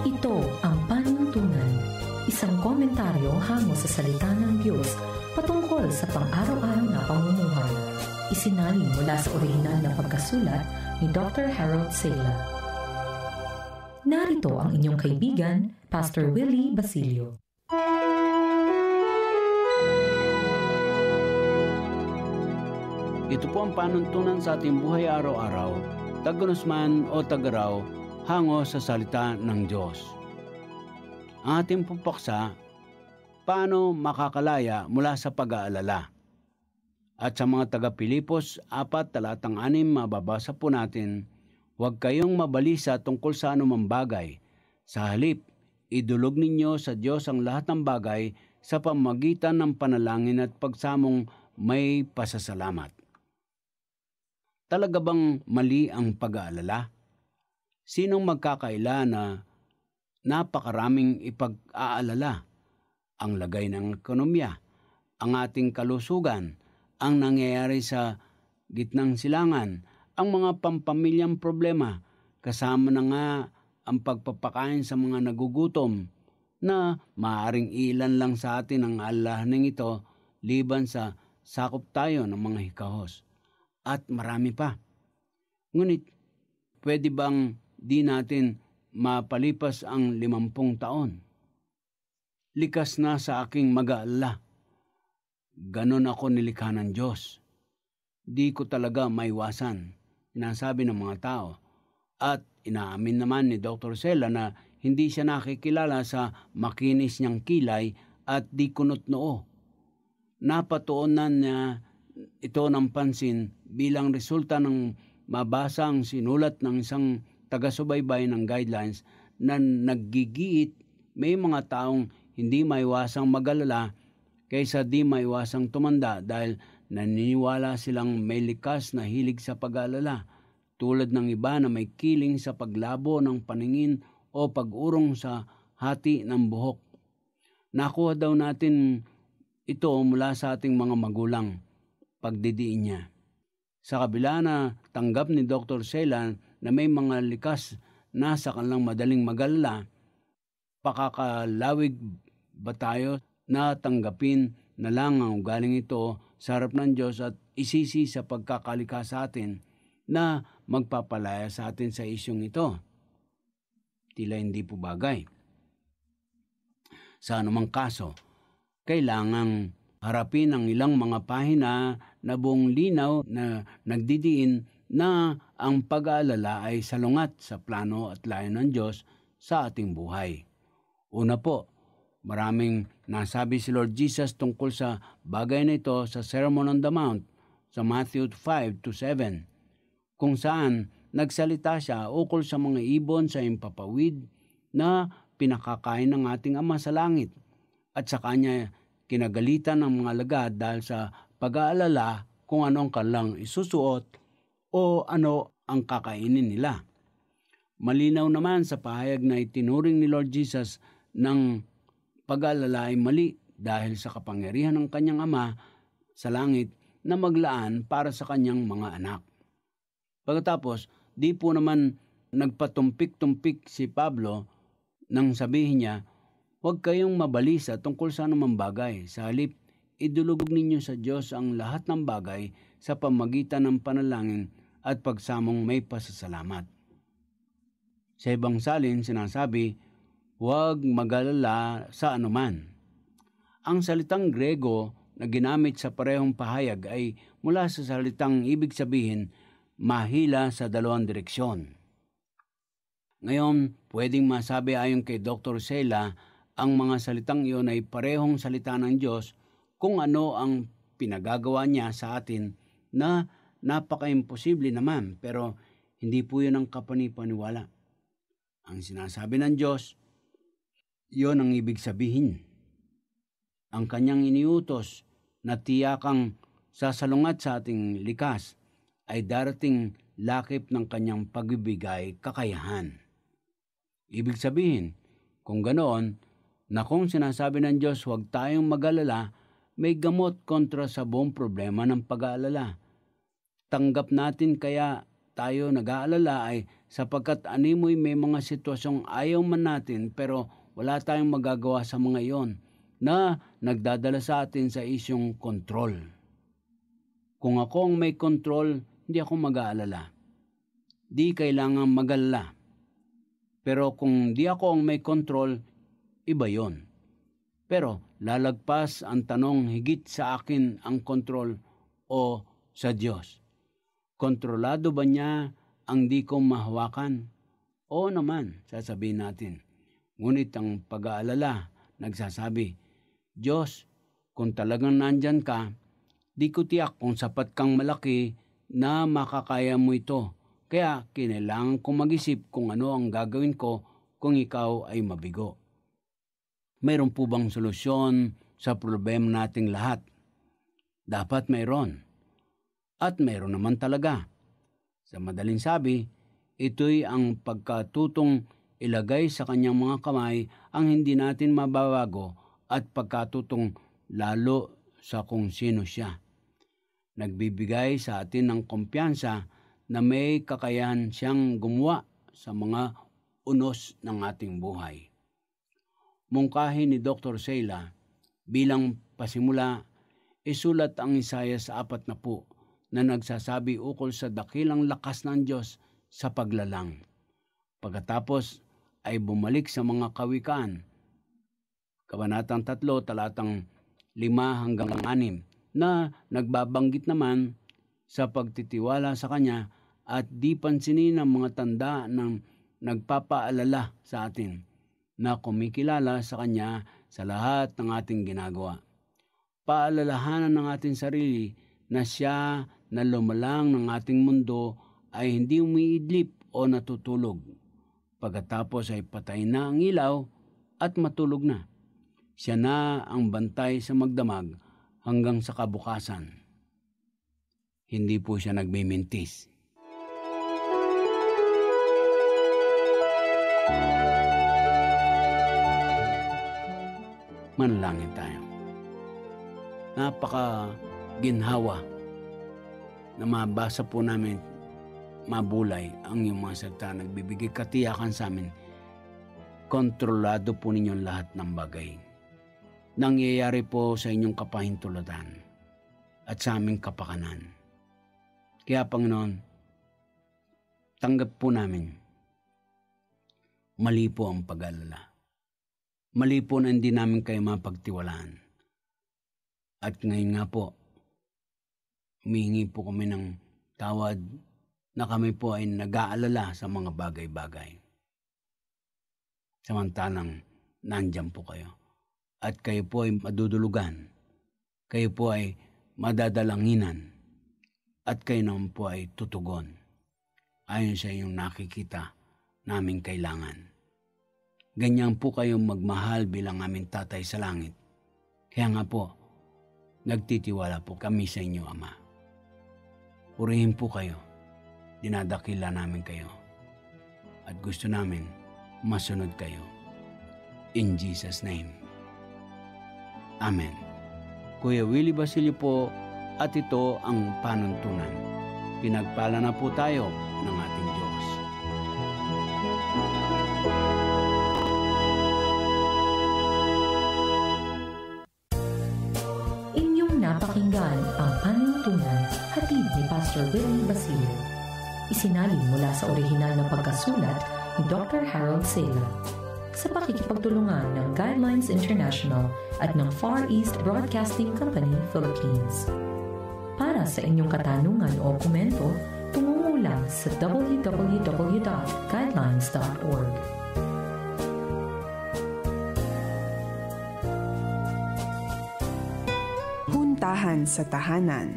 Ito ang panuntunan, isang komentaryo hango sa salita ng Diyos patungkol sa pang-araw-araw na pamumuhay. Isinalin mula sa orihinal na pagkasulat ni Dr. Harold Sela. Narito ang inyong kaibigan, Pastor Willie Basilio. Ito po ang panuntunan sa ating buhay araw-araw, tagunusman o tagaraw, hango sa salita ng Diyos. Ang ating pumpaksa paano makakalaya mula sa pag-aalala. At sa mga taga-Pilipos 4 talatang 6 mababasa po natin, Huwag kayong mabalisa tungkol sa anumang bagay. Sa halip, idulog ninyo sa Diyos ang lahat ng bagay sa pamagitan ng panalangin at pagsamong may pasasalamat. Talaga bang mali ang pag-aalala? Sinong magkakaila na napakaraming ipag-aalala? ang lagay ng ekonomiya, ang ating kalusugan, ang nangyayari sa gitnang silangan, ang mga pampamilyang problema, kasama na nga ang pagpapakain sa mga nagugutom na maaring ilan lang sa atin ang alahaning ito liban sa sakop tayo ng mga hikahos at marami pa. Ngunit pwede bang di natin mapalipas ang limampung taon? likas na sa aking mag-aala. Ganon ako nilikha ng Diyos. Di ko talaga maiwasan, inasabi ng mga tao. At inaamin naman ni Dr. Sela na hindi siya nakikilala sa makinis niyang kilay at di kunot noo. Napatuonan niya ito ng pansin bilang resulta ng mabasang sinulat ng isang taga-subaybay ng guidelines na naggigiit may mga taong hindi maiwasang magalala kaysa di maiwasang tumanda dahil naniniwala silang may likas na hilig sa pag-alala tulad ng iba na may kiling sa paglabo ng paningin o pag-urong sa hati ng buhok. Nakuha daw natin ito mula sa ating mga magulang, pagdidiin niya. Sa kabila na tanggap ni Dr. Selan na may mga likas na sa kanilang madaling magalala, pakakalawig ba tayo na tanggapin na lang ang ugaling ito sa harap ng Diyos at isisi sa pagkakalikha sa atin na magpapalaya sa atin sa isyong ito. Tila hindi po bagay. Sa anumang kaso, kailangang harapin ang ilang mga pahina na buong linaw na nagdidiin na ang pag-aalala ay salungat sa plano at layo ng Diyos sa ating buhay. Una po, Maraming nasabi si Lord Jesus tungkol sa bagay na ito sa Sermon on the Mount sa Matthew 5 to 7 kung saan nagsalita siya ukol sa mga ibon sa impapawid na pinakakain ng ating Ama sa langit at sa kanya kinagalitan ng mga lagad dahil sa pag-aalala kung anong kalang isusuot o ano ang kakainin nila. Malinaw naman sa pahayag na itinuring ni Lord Jesus ng pag-alala ay mali dahil sa kapangyarihan ng kanyang ama sa langit na maglaan para sa kanyang mga anak. Pagkatapos, di po naman nagpatumpik-tumpik si Pablo nang sabihin niya, Huwag kayong mabalisa tungkol sa anumang bagay. Sa halip, idulugog ninyo sa Diyos ang lahat ng bagay sa pamagitan ng panalangin at pagsamong may pasasalamat. Sa ibang salin, sinasabi, huwag magalala sa anuman. Ang salitang Grego na ginamit sa parehong pahayag ay mula sa salitang ibig sabihin mahila sa dalawang direksyon. Ngayon, pwedeng masabi ayon kay Dr. Sela ang mga salitang iyon ay parehong salita ng Diyos kung ano ang pinagagawa niya sa atin na napaka-imposible naman pero hindi po yun ang kapanipaniwala. Ang sinasabi ng Diyos iyon ang ibig sabihin. Ang kanyang iniutos na tiyakang sasalungat sa ating likas ay darating lakip ng kanyang pagbibigay kakayahan. Ibig sabihin, kung ganoon, na kung sinasabi ng Diyos huwag tayong magalala, may gamot kontra sa buong problema ng pag-aalala. Tanggap natin kaya tayo nag-aalala ay sapagkat animoy may mga sitwasyong ayaw man natin pero wala tayong magagawa sa mga iyon na nagdadala sa atin sa isyong control. Kung ako ang may control, hindi ako mag-aalala. Di kailangan magalala. Pero kung di ako ang may control, iba yon. Pero lalagpas ang tanong higit sa akin ang control o sa Diyos. Kontrolado ba niya ang di ko mahawakan? Oo naman, sasabihin natin. Ngunit ang pag-aalala nagsasabi, Diyos, kung talagang nandyan ka, di ko tiyak kung sapat kang malaki na makakaya mo ito. Kaya kinailangan kong mag-isip kung ano ang gagawin ko kung ikaw ay mabigo. Mayroon po bang solusyon sa problema nating lahat? Dapat mayroon. At mayroon naman talaga. Sa madaling sabi, ito'y ang pagkatutong ilagay sa kanyang mga kamay ang hindi natin mababago at pagkatutong lalo sa kung sino siya. Nagbibigay sa atin ng kumpiyansa na may kakayahan siyang gumawa sa mga unos ng ating buhay. Mungkahi ni Dr. Seila bilang pasimula isulat ang Isaya sa apat na po na nagsasabi ukol sa dakilang lakas ng Diyos sa paglalang. Pagkatapos, ay bumalik sa mga kawikaan. Kabanatang 3, talatang 5 hanggang 6 na nagbabanggit naman sa pagtitiwala sa Kanya at di pansinin ng mga tanda ng nagpapaalala sa atin na kumikilala sa Kanya sa lahat ng ating ginagawa. Paalalahanan ng ating sarili na siya na lumalang ng ating mundo ay hindi umiidlip o natutulog Pagkatapos ay patay na ang ilaw at matulog na. Siya na ang bantay sa magdamag hanggang sa kabukasan. Hindi po siya nagmimintis. Manalangin tayo. Napaka ginhawa na mabasa po namin mabulay ang iyong mga salita. Nagbibigay katiyakan sa amin. Kontrolado po ninyong lahat ng bagay. Nangyayari po sa inyong kapahintulutan at sa aming kapakanan. Kaya Panginoon, tanggap po namin. Mali po ang pag-alala. Mali po na hindi namin kayo mapagtiwalaan. At ngayon nga po, humihingi po kami ng tawad na kami po ay nag-aalala sa mga bagay-bagay. Samantalang nandyan po kayo. At kayo po ay madudulugan. Kayo po ay madadalanginan. At kayo naman po ay tutugon ayon sa inyong nakikita naming kailangan. Ganyan po kayong magmahal bilang aming tatay sa langit. Kaya nga po, nagtitiwala po kami sa inyo, Ama. Purihin po kayo dinadakila namin kayo. At gusto namin masunod kayo. In Jesus' name. Amen. Kuya Willie Basilio po at ito ang panuntunan. Pinagpala na po tayo ng ating Diyos. Inyong napakinggan ang panuntunan hatid ni Pastor Willie Basilio isinalin mula sa orihinal na pagkasulat ni Dr. Harold Sala sa pakikipagtulungan ng Guidelines International at ng Far East Broadcasting Company Philippines. Para sa inyong katanungan o komento, tungungo lang sa www.guidelines.org. Puntahan sa tahanan,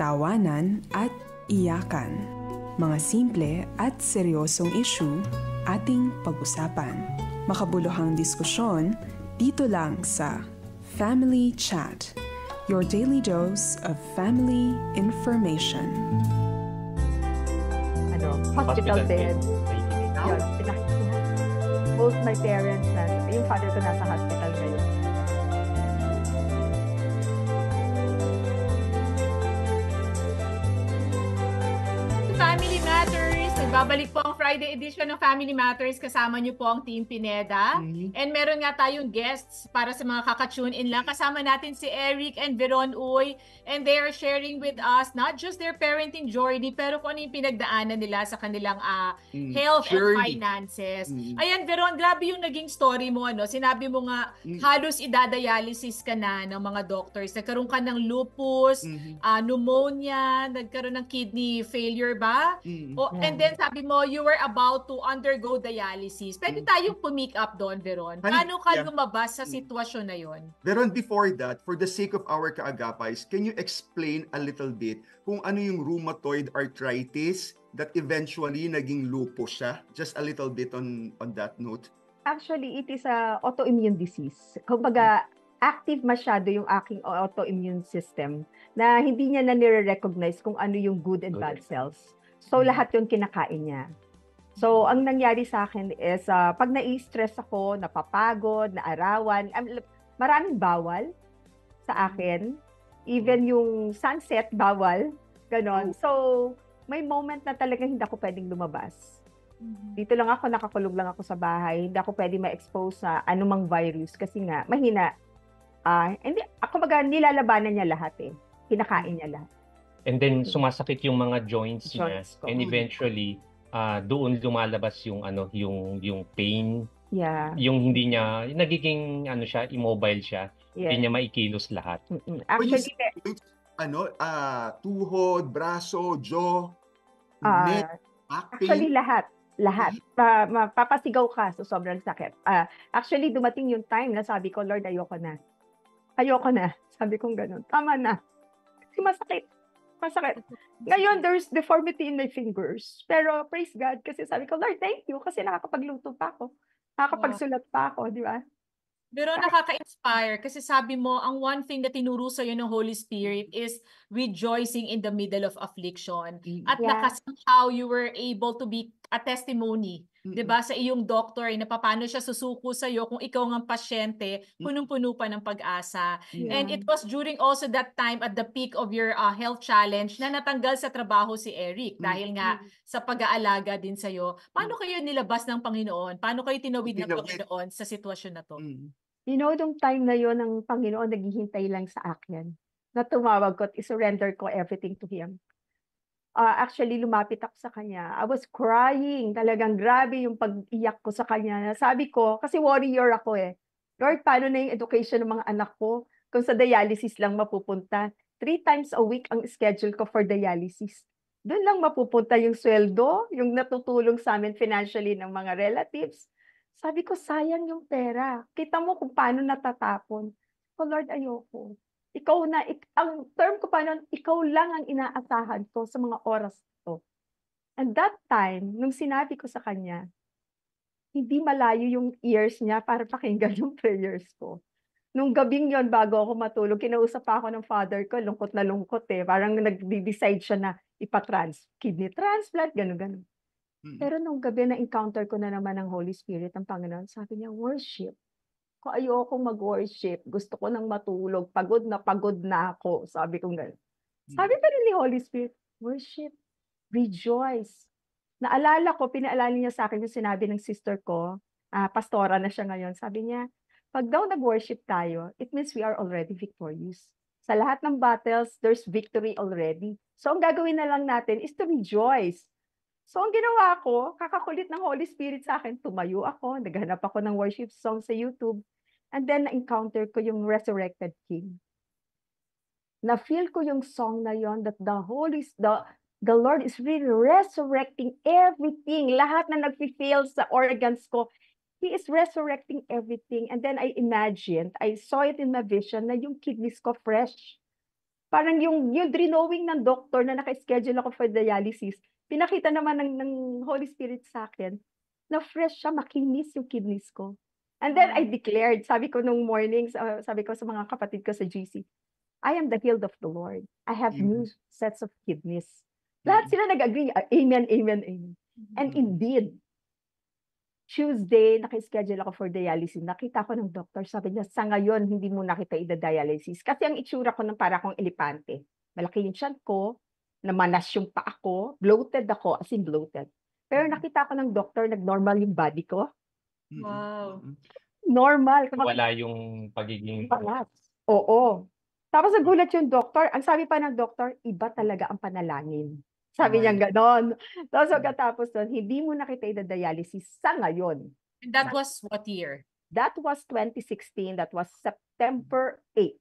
tawanan at iyakan mga simple at seryosong issue ating pag-usapan. Makabuluhang diskusyon dito lang sa Family Chat, your daily dose of family information. Ano, hospital, hospital bed. bed. Yun, both my parents, na, yung father ko nasa hospital ngayon Babalik po ang Friday edition ng Family Matters. Kasama niyo po ang Team Pineda. Mm-hmm. And meron nga tayong guests para sa mga kaka-tune in lang. Kasama natin si Eric and Veron Uy. And they are sharing with us not just their parenting journey, pero kung ano yung pinagdaanan nila sa kanilang uh, mm-hmm. health journey. and finances. Mm-hmm. Ayan, Veron, grabe yung naging story mo. Ano? Sinabi mo nga, mm-hmm. halos idadialysis ka na ng mga doctors. Nagkaroon ka ng lupus, mm-hmm. uh, pneumonia, nagkaroon ng kidney failure ba? Mm-hmm. O, and then sabi mo, you were about to undergo dialysis. Pwede mm-hmm. tayong pumick up doon, Veron. Paano ka yeah. lumabas sa mm. sitwasyon na yon? Veron, before that, for the sake of our kaagapays, can you explain a little bit kung ano yung rheumatoid arthritis that eventually naging lupus siya? Just a little bit on on that note. Actually, it is a autoimmune disease. Kumbaga, mm. active masyado yung aking autoimmune system na hindi niya na nire-recognize kung ano yung good and bad cells So, mm. lahat yun kinakain niya. So, ang nangyari sa akin is, uh, pag na stress ako, napapagod, naarawan, um, maraming bawal sa mm. akin. Even yung sunset, bawal. Ganon. Mm. So, may moment na talaga hindi ako pwedeng lumabas. Mm-hmm. Dito lang ako, nakakulog lang ako sa bahay. Hindi ako pwede ma-expose sa anumang virus kasi nga, mahina. Uh, hindi, ako baga, nilalabanan niya lahat eh. Kinakain niya lahat. And then mm-hmm. sumasakit yung mga joints, joints niya ko. and mm-hmm. eventually uh, doon lumalabas yung ano yung yung pain. Yeah. Yung hindi niya nagiging ano siya immobile siya. Yeah. Hindi niya maikilos lahat. Actually, When you say, ano uh, tuhod, braso, jaw, uh, neck, back pain. Actually lahat lahat. Pa, mm-hmm. mapapasigaw ka so sobrang sakit. Uh, actually, dumating yung time na sabi ko, Lord, ayoko na. Ayoko na. Sabi kong ganun. Tama na. Kasi masakit masakit. Ngayon, there's deformity in my fingers. Pero praise God kasi sabi ko, Lord, thank you kasi nakakapagluto pa ako. Nakakapagsulat pa ako, di ba? Pero nakaka-inspire kasi sabi mo, ang one thing na tinuro sa sa'yo ng Holy Spirit is rejoicing in the middle of affliction. At mm-hmm. yeah. naka somehow you were able to be a testimony 'di ba sa iyong doctor na paano siya susuko sa iyo kung ikaw ang pasyente mm. punong-puno pa ng pag-asa yeah. and it was during also that time at the peak of your uh, health challenge na natanggal sa trabaho si Eric mm. dahil nga sa pag-aalaga din sa iyo paano mm. kayo nilabas ng Panginoon paano kayo tinawid ng Panginoon sa sitwasyon na to You know, nung time na yon ng Panginoon, naghihintay lang sa akin na tumawag ko at isurrender ko everything to Him uh, actually lumapit ako sa kanya. I was crying. Talagang grabe yung pag-iyak ko sa kanya. Sabi ko, kasi warrior ako eh. Lord, paano na yung education ng mga anak ko kung sa dialysis lang mapupunta? Three times a week ang schedule ko for dialysis. Doon lang mapupunta yung sweldo, yung natutulong sa amin financially ng mga relatives. Sabi ko, sayang yung pera. Kita mo kung paano natatapon. Oh Lord, ayoko ikaw na, ik, ang term ko pa noon, ikaw lang ang inaasahan ko sa mga oras ko. And that time, nung sinabi ko sa kanya, hindi malayo yung ears niya para pakinggan yung [laughs] prayers ko. Nung gabing yon bago ako matulog, kinausap pa ako ng father ko, lungkot na lungkot eh. Parang nag-decide siya na ipatrans, kidney transplant, gano'n-gano'n. Hmm. Pero nung gabi na encounter ko na naman ng Holy Spirit, ang Panginoon, sabi niya, worship ko ayoko mag-worship, gusto ko nang matulog, pagod na pagod na ako. Sabi ko ganun. Sabi hmm. pa rin ni Holy Spirit, worship, rejoice. Naalala ko, pinaalala niya sa akin yung sinabi ng sister ko, uh, pastora na siya ngayon. Sabi niya, pag daw nag-worship tayo, it means we are already victorious. Sa lahat ng battles, there's victory already. So ang gagawin na lang natin is to rejoice. So, ang ginawa ko, kakakulit ng Holy Spirit sa akin, tumayo ako, naghanap ako ng worship song sa YouTube, and then na-encounter ko yung Resurrected King. Na-feel ko yung song na yon that the Holy, the, the Lord is really resurrecting everything. Lahat na nag-fail sa organs ko, He is resurrecting everything. And then I imagined, I saw it in my vision na yung kidneys ko fresh. Parang yung, yung drenowing ng doctor na naka-schedule ako for dialysis, pinakita naman ng, ng Holy Spirit sa akin na fresh siya, makinis yung kidneys ko. And then I declared, sabi ko nung morning, sabi ko sa mga kapatid ko sa GC, I am the healed of the Lord. I have amen. new sets of kidneys. Mm-hmm. Lahat sila nag-agree, ah, amen, amen, amen. Mm-hmm. And indeed, Tuesday, nakischedule ako for dialysis. Nakita ko ng doctor, sabi niya, sa ngayon, hindi mo nakita ida-dialysis. Kasi ang itsura ko ng para akong elepante. Malaki yung tiyan ko, namanas yung pa ako, bloated ako, as in bloated. Pero mm-hmm. nakita ko ng doctor, nag-normal yung body ko. Mm-hmm. Wow. Mm-hmm. Normal. Wala yung pagiging... Pangat. Oo. Tapos nagulat yung doctor. Ang sabi pa ng doctor, iba talaga ang panalangin. Sabi niya ganon. Tapos pagkatapos nun, hindi mo nakita yung dialysis sa ngayon. And that was what year? That was 2016. That was September 8.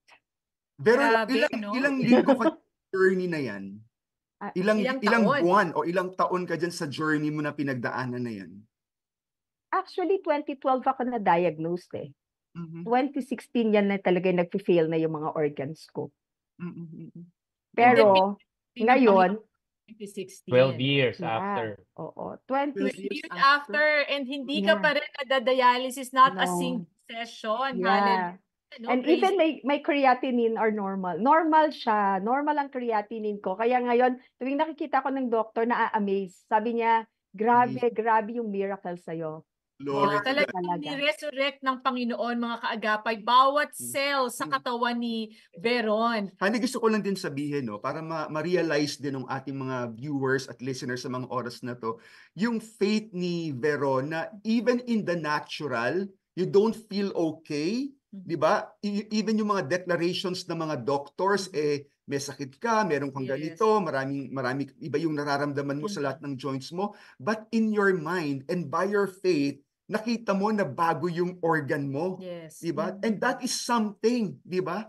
Pero Grabe, ilang, no? ilang linggo ka [laughs] journey na yan? Uh, ilang ilang, ilang buwan o ilang taon ka diyan sa journey mo na pinagdaanan na yan? Actually, 2012 ako na-diagnosed eh. Mm-hmm. 2016 yan na talaga yung nagfi-fail na yung mga organs ko. Mm-hmm. mm-hmm. Pero then, ngayon, 2016. 12 years yeah. after. Oo, 20 years, years after. after and hindi yeah. ka pa rin dialysis not no. a single session. Yeah. Hallelujah. No, And crazy. even my, my creatinine are normal. Normal siya. Normal ang creatinine ko. Kaya ngayon, tuwing nakikita ko ng doktor, na-amaze. Sabi niya, grabe, Amazing. Mm. grabe yung miracle sa'yo. Glory yeah, oh, talaga, talaga. ni-resurrect ng Panginoon mga kaagapay bawat mm. cell sa mm. katawan ni Veron. Hindi gusto ko lang din sabihin no para ma- ma-realize din ng ating mga viewers at listeners sa mga oras na to yung faith ni Veron na even in the natural you don't feel okay Mm-hmm. 'Di ba? E, even yung mga declarations ng mga doctors mm-hmm. eh may sakit ka, meron kang yes. ganito, maraming marami iba yung nararamdaman mo sa mm-hmm. lahat ng joints mo, but in your mind and by your faith, nakita mo na bago yung organ mo. Yes. 'Di ba? And that is something, 'di ba?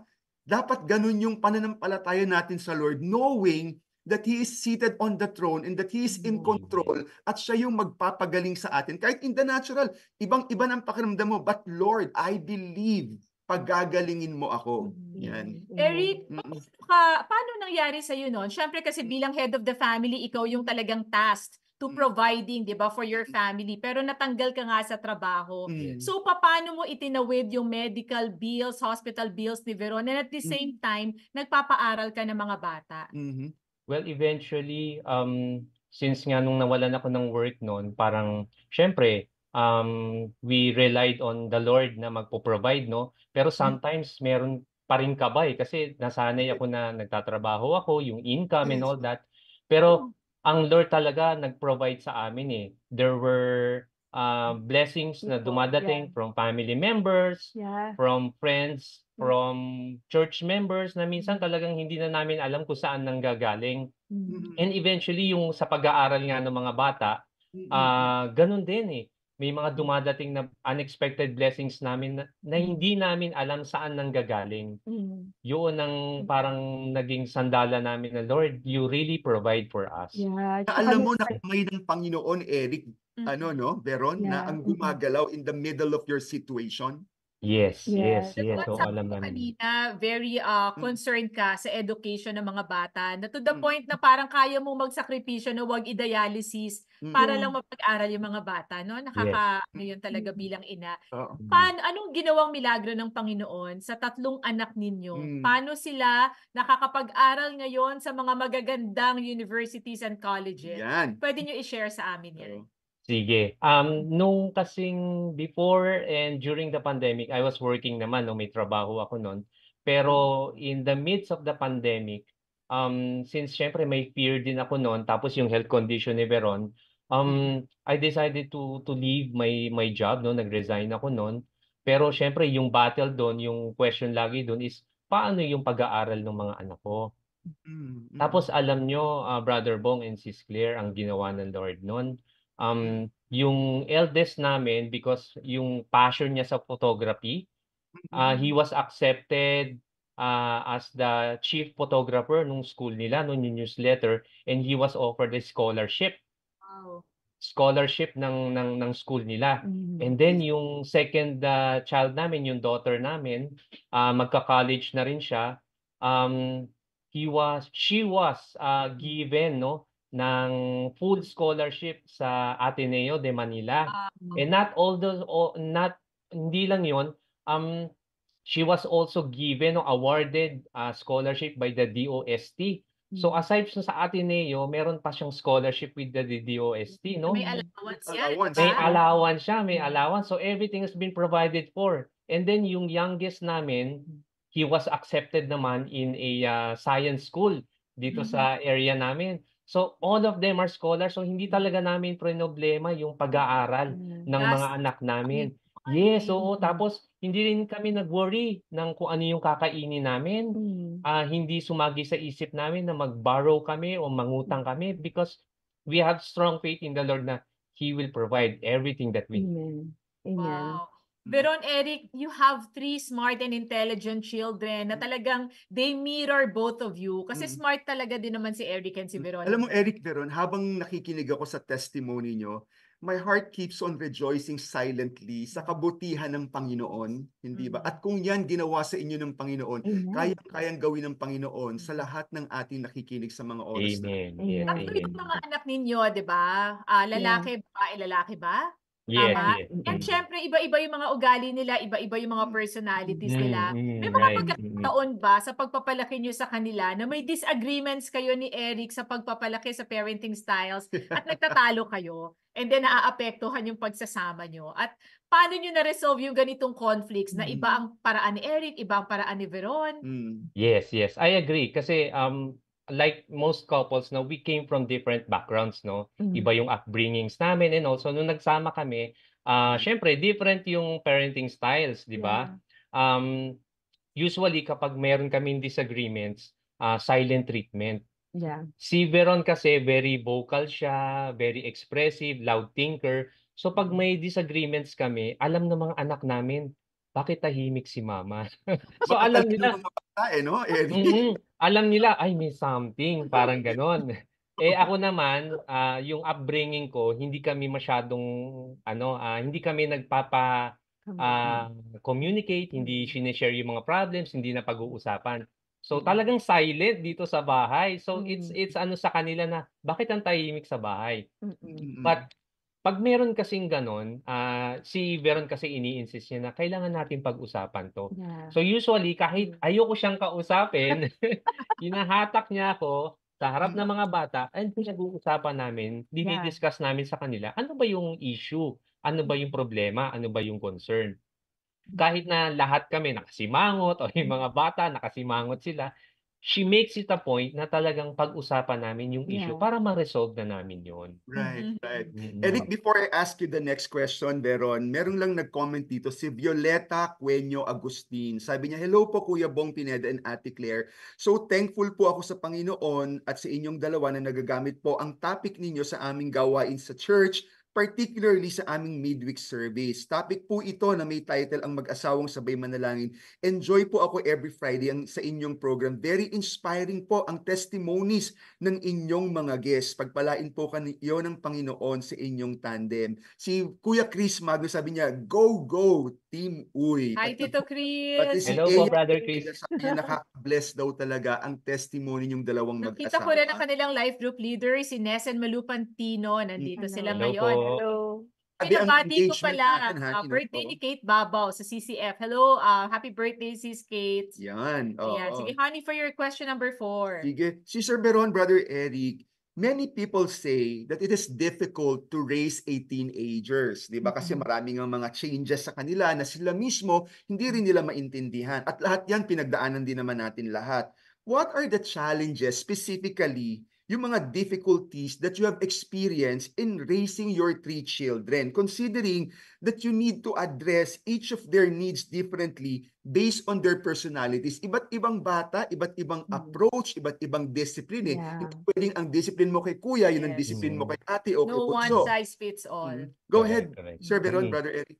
Dapat ganun yung pananampalataya natin sa Lord, knowing that He is seated on the throne and that He is in hmm. control at siya yung magpapagaling sa atin. Kahit in the natural, ibang-iba ng pakiramdam mo, but Lord, I believe pagagalingin mo ako. Hmm. Yan. Hmm. Eric, mm-hmm. pa- paano nangyari sa iyo noon? Syempre kasi bilang head of the family, ikaw yung talagang tasked to providing, 'di ba, for your family. Pero natanggal ka nga sa trabaho. Mm. So paano mo itinawid yung medical bills, hospital bills ni Veron and at the same time, nagpapaaral ka ng mga bata? Mm-hmm. Well, eventually, um, since nga nung nawalan ako ng work noon, parang syempre, um, we relied on the Lord na magpo-provide, no? Pero mm. sometimes meron pa rin kabay kasi nasanay ako na nagtatrabaho ako, yung income and all that. Pero mm. ang Lord talaga nag-provide sa amin eh. There were uh, blessings na dumadating yeah. from family members, yeah. from friends, Mm. from church members na minsan mm. talagang hindi na namin alam kung saan nanggagaling. mm And eventually yung sa pag-aaral nga ng mga bata, mm uh, ganun din eh. May mga mm. dumadating na unexpected blessings namin na, na hindi namin alam saan nanggagaling. mm Yun ang parang naging sandala namin na Lord, you really provide for us. Yeah. Alam mo na may ng Panginoon, Eric, ano no, Veron, yeah. na ang gumagalaw in the middle of your situation. Yes, yes, Yes. yes. Katulad Oo, sabi alam mo kanina, very ah, hmm. concerned ka sa education ng mga bata na to the Mm. point na parang kaya mo magsakripisyo na wag i-dialysis Mm. para lang mapag-aral yung mga bata, no? Nakaka, ano yun talaga bilang ina. Oo. Paano, anong ginawang milagro ng Panginoon sa tatlong anak ninyo? Mm. Paano sila nakakapag-aral ngayon sa mga magagandang universities and colleges? Yan. Pwede nyo i-share sa amin yan. Oo. Sige. Um, nung kasing before and during the pandemic, I was working naman, no, may trabaho ako noon. Pero in the midst of the pandemic, um, since syempre may fear din ako noon, tapos yung health condition ni Veron, um, I decided to to leave my my job, no, nag-resign ako noon. Pero syempre yung battle doon, yung question lagi doon is paano yung pag-aaral ng mga anak ko? Mm-hmm. Tapos alam nyo, uh, Brother Bong and Sis Claire, ang ginawa ng Lord noon, Um, yung eldest namin, because yung passion niya sa photography, uh, he mm-hmm. was accepted uh, as the chief photographer nung school nila, nung newsletter, and he was offered a scholarship. Wow scholarship ng ng ng school nila. Mm-hmm. And then yung second uh, child namin, yung daughter namin, uh, magka-college na rin siya. Um he was she was uh, given no ng full scholarship sa Ateneo de Manila. Um, And not all those, not, hindi lang yon um, she was also given or awarded uh, scholarship by the DOST. So hmm. aside sa Ateneo, meron pa siyang scholarship with the DOST, no? May allowance yan. Allowance. May allowance siya, may hmm. allowance. So everything has been provided for. And then yung youngest namin, he was accepted naman in a uh, science school dito mm-hmm. sa hmm. area namin. So all of them are scholars. So hindi talaga namin problema yung pag-aaral mm. ng Last, mga anak namin. I yes, oo. Tapos hindi rin kami nag-worry ng kung ano yung kakainin namin. Mm. Uh, hindi sumagi sa isip namin na mag-borrow kami o mangutang kami because we have strong faith in the Lord na He will provide everything that we need. Amen. Amen. Wow. Mm-hmm. Veron Eric, you have three smart and intelligent children na mm-hmm. talagang they mirror both of you. Kasi mm-hmm. smart talaga din naman si Eric and si mm-hmm. Veron. Alam mo Eric, Veron, habang nakikinig ako sa testimony nyo, my heart keeps on rejoicing silently sa kabutihan ng Panginoon, hindi ba? At kung 'yan ginawa sa inyo ng Panginoon, Amen. kayang-kayang gawin ng Panginoon sa lahat ng ating nakikinig sa mga oras. Amen. Na. Amen. Actually, yung mga anak ninyo, 'di ba? Uh, lalaki yeah. ba, lalaki ba? Yes, Tama? yes. And mm. syempre, iba-iba yung mga ugali nila, iba-iba yung mga personalities mm, nila. Mm, may mga right. Mm. pagkakataon ba sa pagpapalaki nyo sa kanila na may disagreements kayo ni Eric sa pagpapalaki sa parenting styles at nagtatalo kayo and then naaapektuhan yung pagsasama nyo? At paano nyo na-resolve yung ganitong conflicts na iba ang paraan ni Eric, iba ang paraan ni Veron? Mm. Yes, yes. I agree. Kasi um, like most couples no, we came from different backgrounds no. Mm-hmm. Iba yung upbringings namin and also nung nagsama kami, uh syempre different yung parenting styles, 'di ba? Yeah. Um usually kapag meron kami disagreements, uh, silent treatment. Yeah. Si Veron kasi very vocal siya, very expressive, loud thinker. So pag mm-hmm. may disagreements kami, alam ng mga anak namin, bakit tahimik si mama? [laughs] so Baka alam nila, mga bata, eh, no? mm-hmm. alam nila, ay may something, parang ganon. [laughs] eh ako naman, uh, yung upbringing ko, hindi kami masyadong, ano, uh, hindi kami nagpapa uh, communicate, hindi mm. sinishare yung mga problems, hindi na pag-uusapan. So mm. talagang silent dito sa bahay. So mm-hmm. it's mm. it's ano sa kanila na bakit ang tahimik sa bahay? Mm-hmm. But pag meron kasing ganun, ah, si Veron kasi ini-insist niya na kailangan natin pag-usapan to. Yeah. So usually, kahit ayoko siyang kausapin, [laughs] [laughs] hinahatak niya ako sa harap ng mm. mga bata and pinag-uusapan namin, dinidiscuss namin sa kanila, ano ba yung issue? Ano ba yung problema? Ano ba yung concern? Kahit na lahat kami nakasimangot o yung mga bata nakasimangot sila, she makes it a point na talagang pag-usapan namin yung issue yeah. para ma-resolve na namin yon. Right, mm-hmm. right. Eric, before I ask you the next question, Veron, meron lang nag-comment dito si Violeta Cuenyo Agustin. Sabi niya, hello po Kuya Bong Pineda and Ate Claire. So thankful po ako sa Panginoon at sa inyong dalawa na nagagamit po ang topic ninyo sa aming gawain sa church particularly sa aming midweek service. Topic po ito na may title ang mag-asawang sabay manalangin. Enjoy po ako every Friday ang sa inyong program. Very inspiring po ang testimonies ng inyong mga guests. Pagpalain po kayo ng Panginoon sa inyong tandem. Si Kuya Chris Magno sabi niya, go, go, Team Uy. Hi, Tito Chris. Pati si Hello po, Brother Chris. Sabi niya, naka-bless daw talaga ang testimony niyong dalawang mag-asawa. Nakita ko rin ang kanilang life group leader, si Nesen Malupantino. Nandito Hello. sila Hello ngayon. Po. Hello. Pinabati ah, ko pala. Uh, birthday ni Kate Babaw sa CCF. Hello, uh, happy birthday sis Kate. Yan. Oh, Ayan. Sige, honey, for your question number four. Sige. Si Sir Beron, Brother Eric, many people say that it is difficult to raise 18-agers. Di ba? Kasi marami ng mga changes sa kanila na sila mismo hindi rin nila maintindihan. At lahat yan, pinagdaanan din naman natin lahat. What are the challenges specifically yung mga difficulties that you have experienced in raising your three children, considering that you need to address each of their needs differently based on their personalities. Iba't ibang bata, iba't ibang mm. approach, iba't ibang discipline. Eh. Yeah. Ito pwedeng ang discipline mo kay kuya, yun yes. ang discipline mm. mo kay ate o no kay one so, size fits all. Mm. Go correct, ahead, correct. Sir Veron, mm. Brother Eric.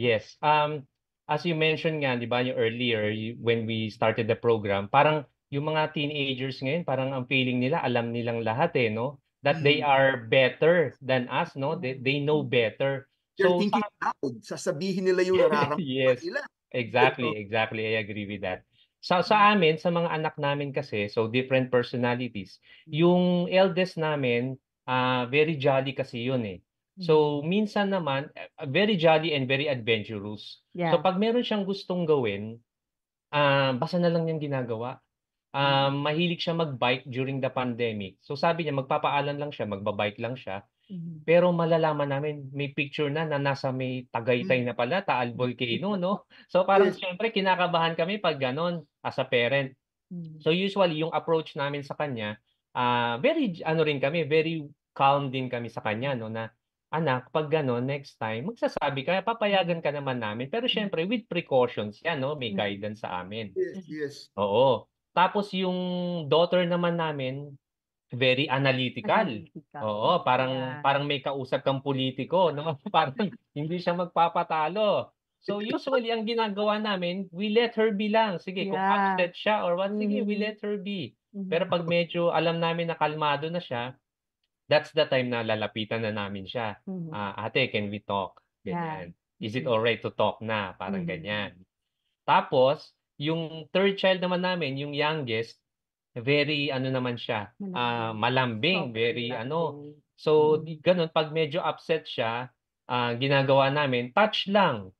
Yes. Um, as you mentioned nga, di ba, yung earlier, when we started the program, parang yung mga teenagers ngayon, parang ang feeling nila, alam nilang lahat eh, no? That they mm. are better than us, no? They, they know mm. better. They're so, thinking loud. Sasabihin nila yung nararamdaman [laughs] yes, nila. Exactly, exactly. I agree with that. Sa, sa mm. amin, sa mga anak namin kasi, so different personalities. Yung eldest namin, uh, very jolly kasi yun eh. So, minsan naman, eh, very jolly and very adventurous. Yeah. So, pag meron siyang gustong gawin, uh, basta na lang niyang ginagawa Um, mm. mahilig siya magbike during the pandemic. So sabi niya, magpapaalan lang siya, magbabike lang siya. Mm-hmm. Pero malalaman namin, may picture na na nasa may Tagaytay na pala, Taal mm. Volcano, [laughs] no? So parang yes. syempre, kinakabahan kami pag ganon as a parent. Mm-hmm. So usually, yung approach namin sa kanya, uh, very, ano rin kami, very calm din kami sa kanya, no? Na, anak, pag gano'n, next time, magsasabi ka, papayagan mm. ka naman namin. Pero syempre, with precautions yan, no? May guidance sa amin. Yes, yes. Oo. Tapos yung daughter naman namin, very analytical. analytical. Oo, parang yeah. parang may kausap kang politiko, no? [laughs] parang hindi siya magpapatalo. So usually ang ginagawa namin, we let her be lang. Sige, yeah. kung upset siya or what, mm-hmm. we let her be. Mm-hmm. Pero pag medyo alam namin na kalmado na siya, that's the time na lalapitan na namin siya. Mm-hmm. Uh, ate, can we talk? Ganyan. Yeah. Is it mm-hmm. alright to talk na? Parang mm-hmm. ganyan. Tapos, yung third child naman namin, yung youngest, very ano naman siya, malambing, uh, malambing okay, very ano. So, mm-hmm. ganun, pag medyo upset siya, uh, ginagawa namin, touch lang.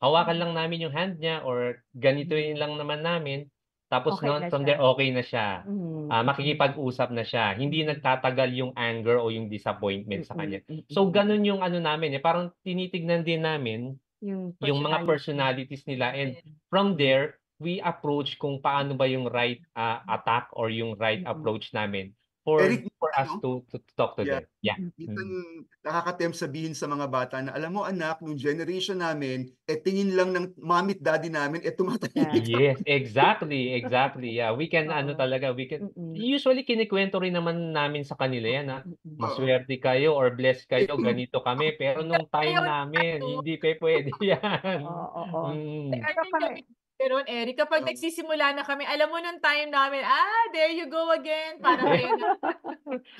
Hawakan hmm. lang namin yung hand niya or ganito mm lang naman namin. Tapos okay noon, from there, okay na siya. Mm-hmm. Uh, makikipag-usap na siya. Hindi hmm. nagtatagal yung anger o yung disappointment mm-hmm. sa kanya. So, ganun yung ano namin. Eh. Parang tinitignan din namin yung, yung mga personalities nila. And from there, we approach kung paano ba yung right uh, attack or yung right mm-hmm. approach namin for Eric, for us to, to, to talk to yeah. them. Yeah. Ito mm. Mm-hmm. nakakatem sabihin sa mga bata na alam mo anak, nung generation namin, eh tingin lang ng mommy daddy namin, eh tumatay. Yeah. Yes, exactly, exactly. Yeah, we can uh ano talaga, we can usually kinikwento rin naman namin sa kanila yan ha. Ah. Maswerte kayo or blessed kayo, ganito kami. Pero nung [laughs] time namin, hindi pa pwede [laughs] yan. Oo, oo. Mm. Pero Eric, kapag nagsisimula na kami, alam mo nung time namin, ah, there you go again. Parang yun. [laughs]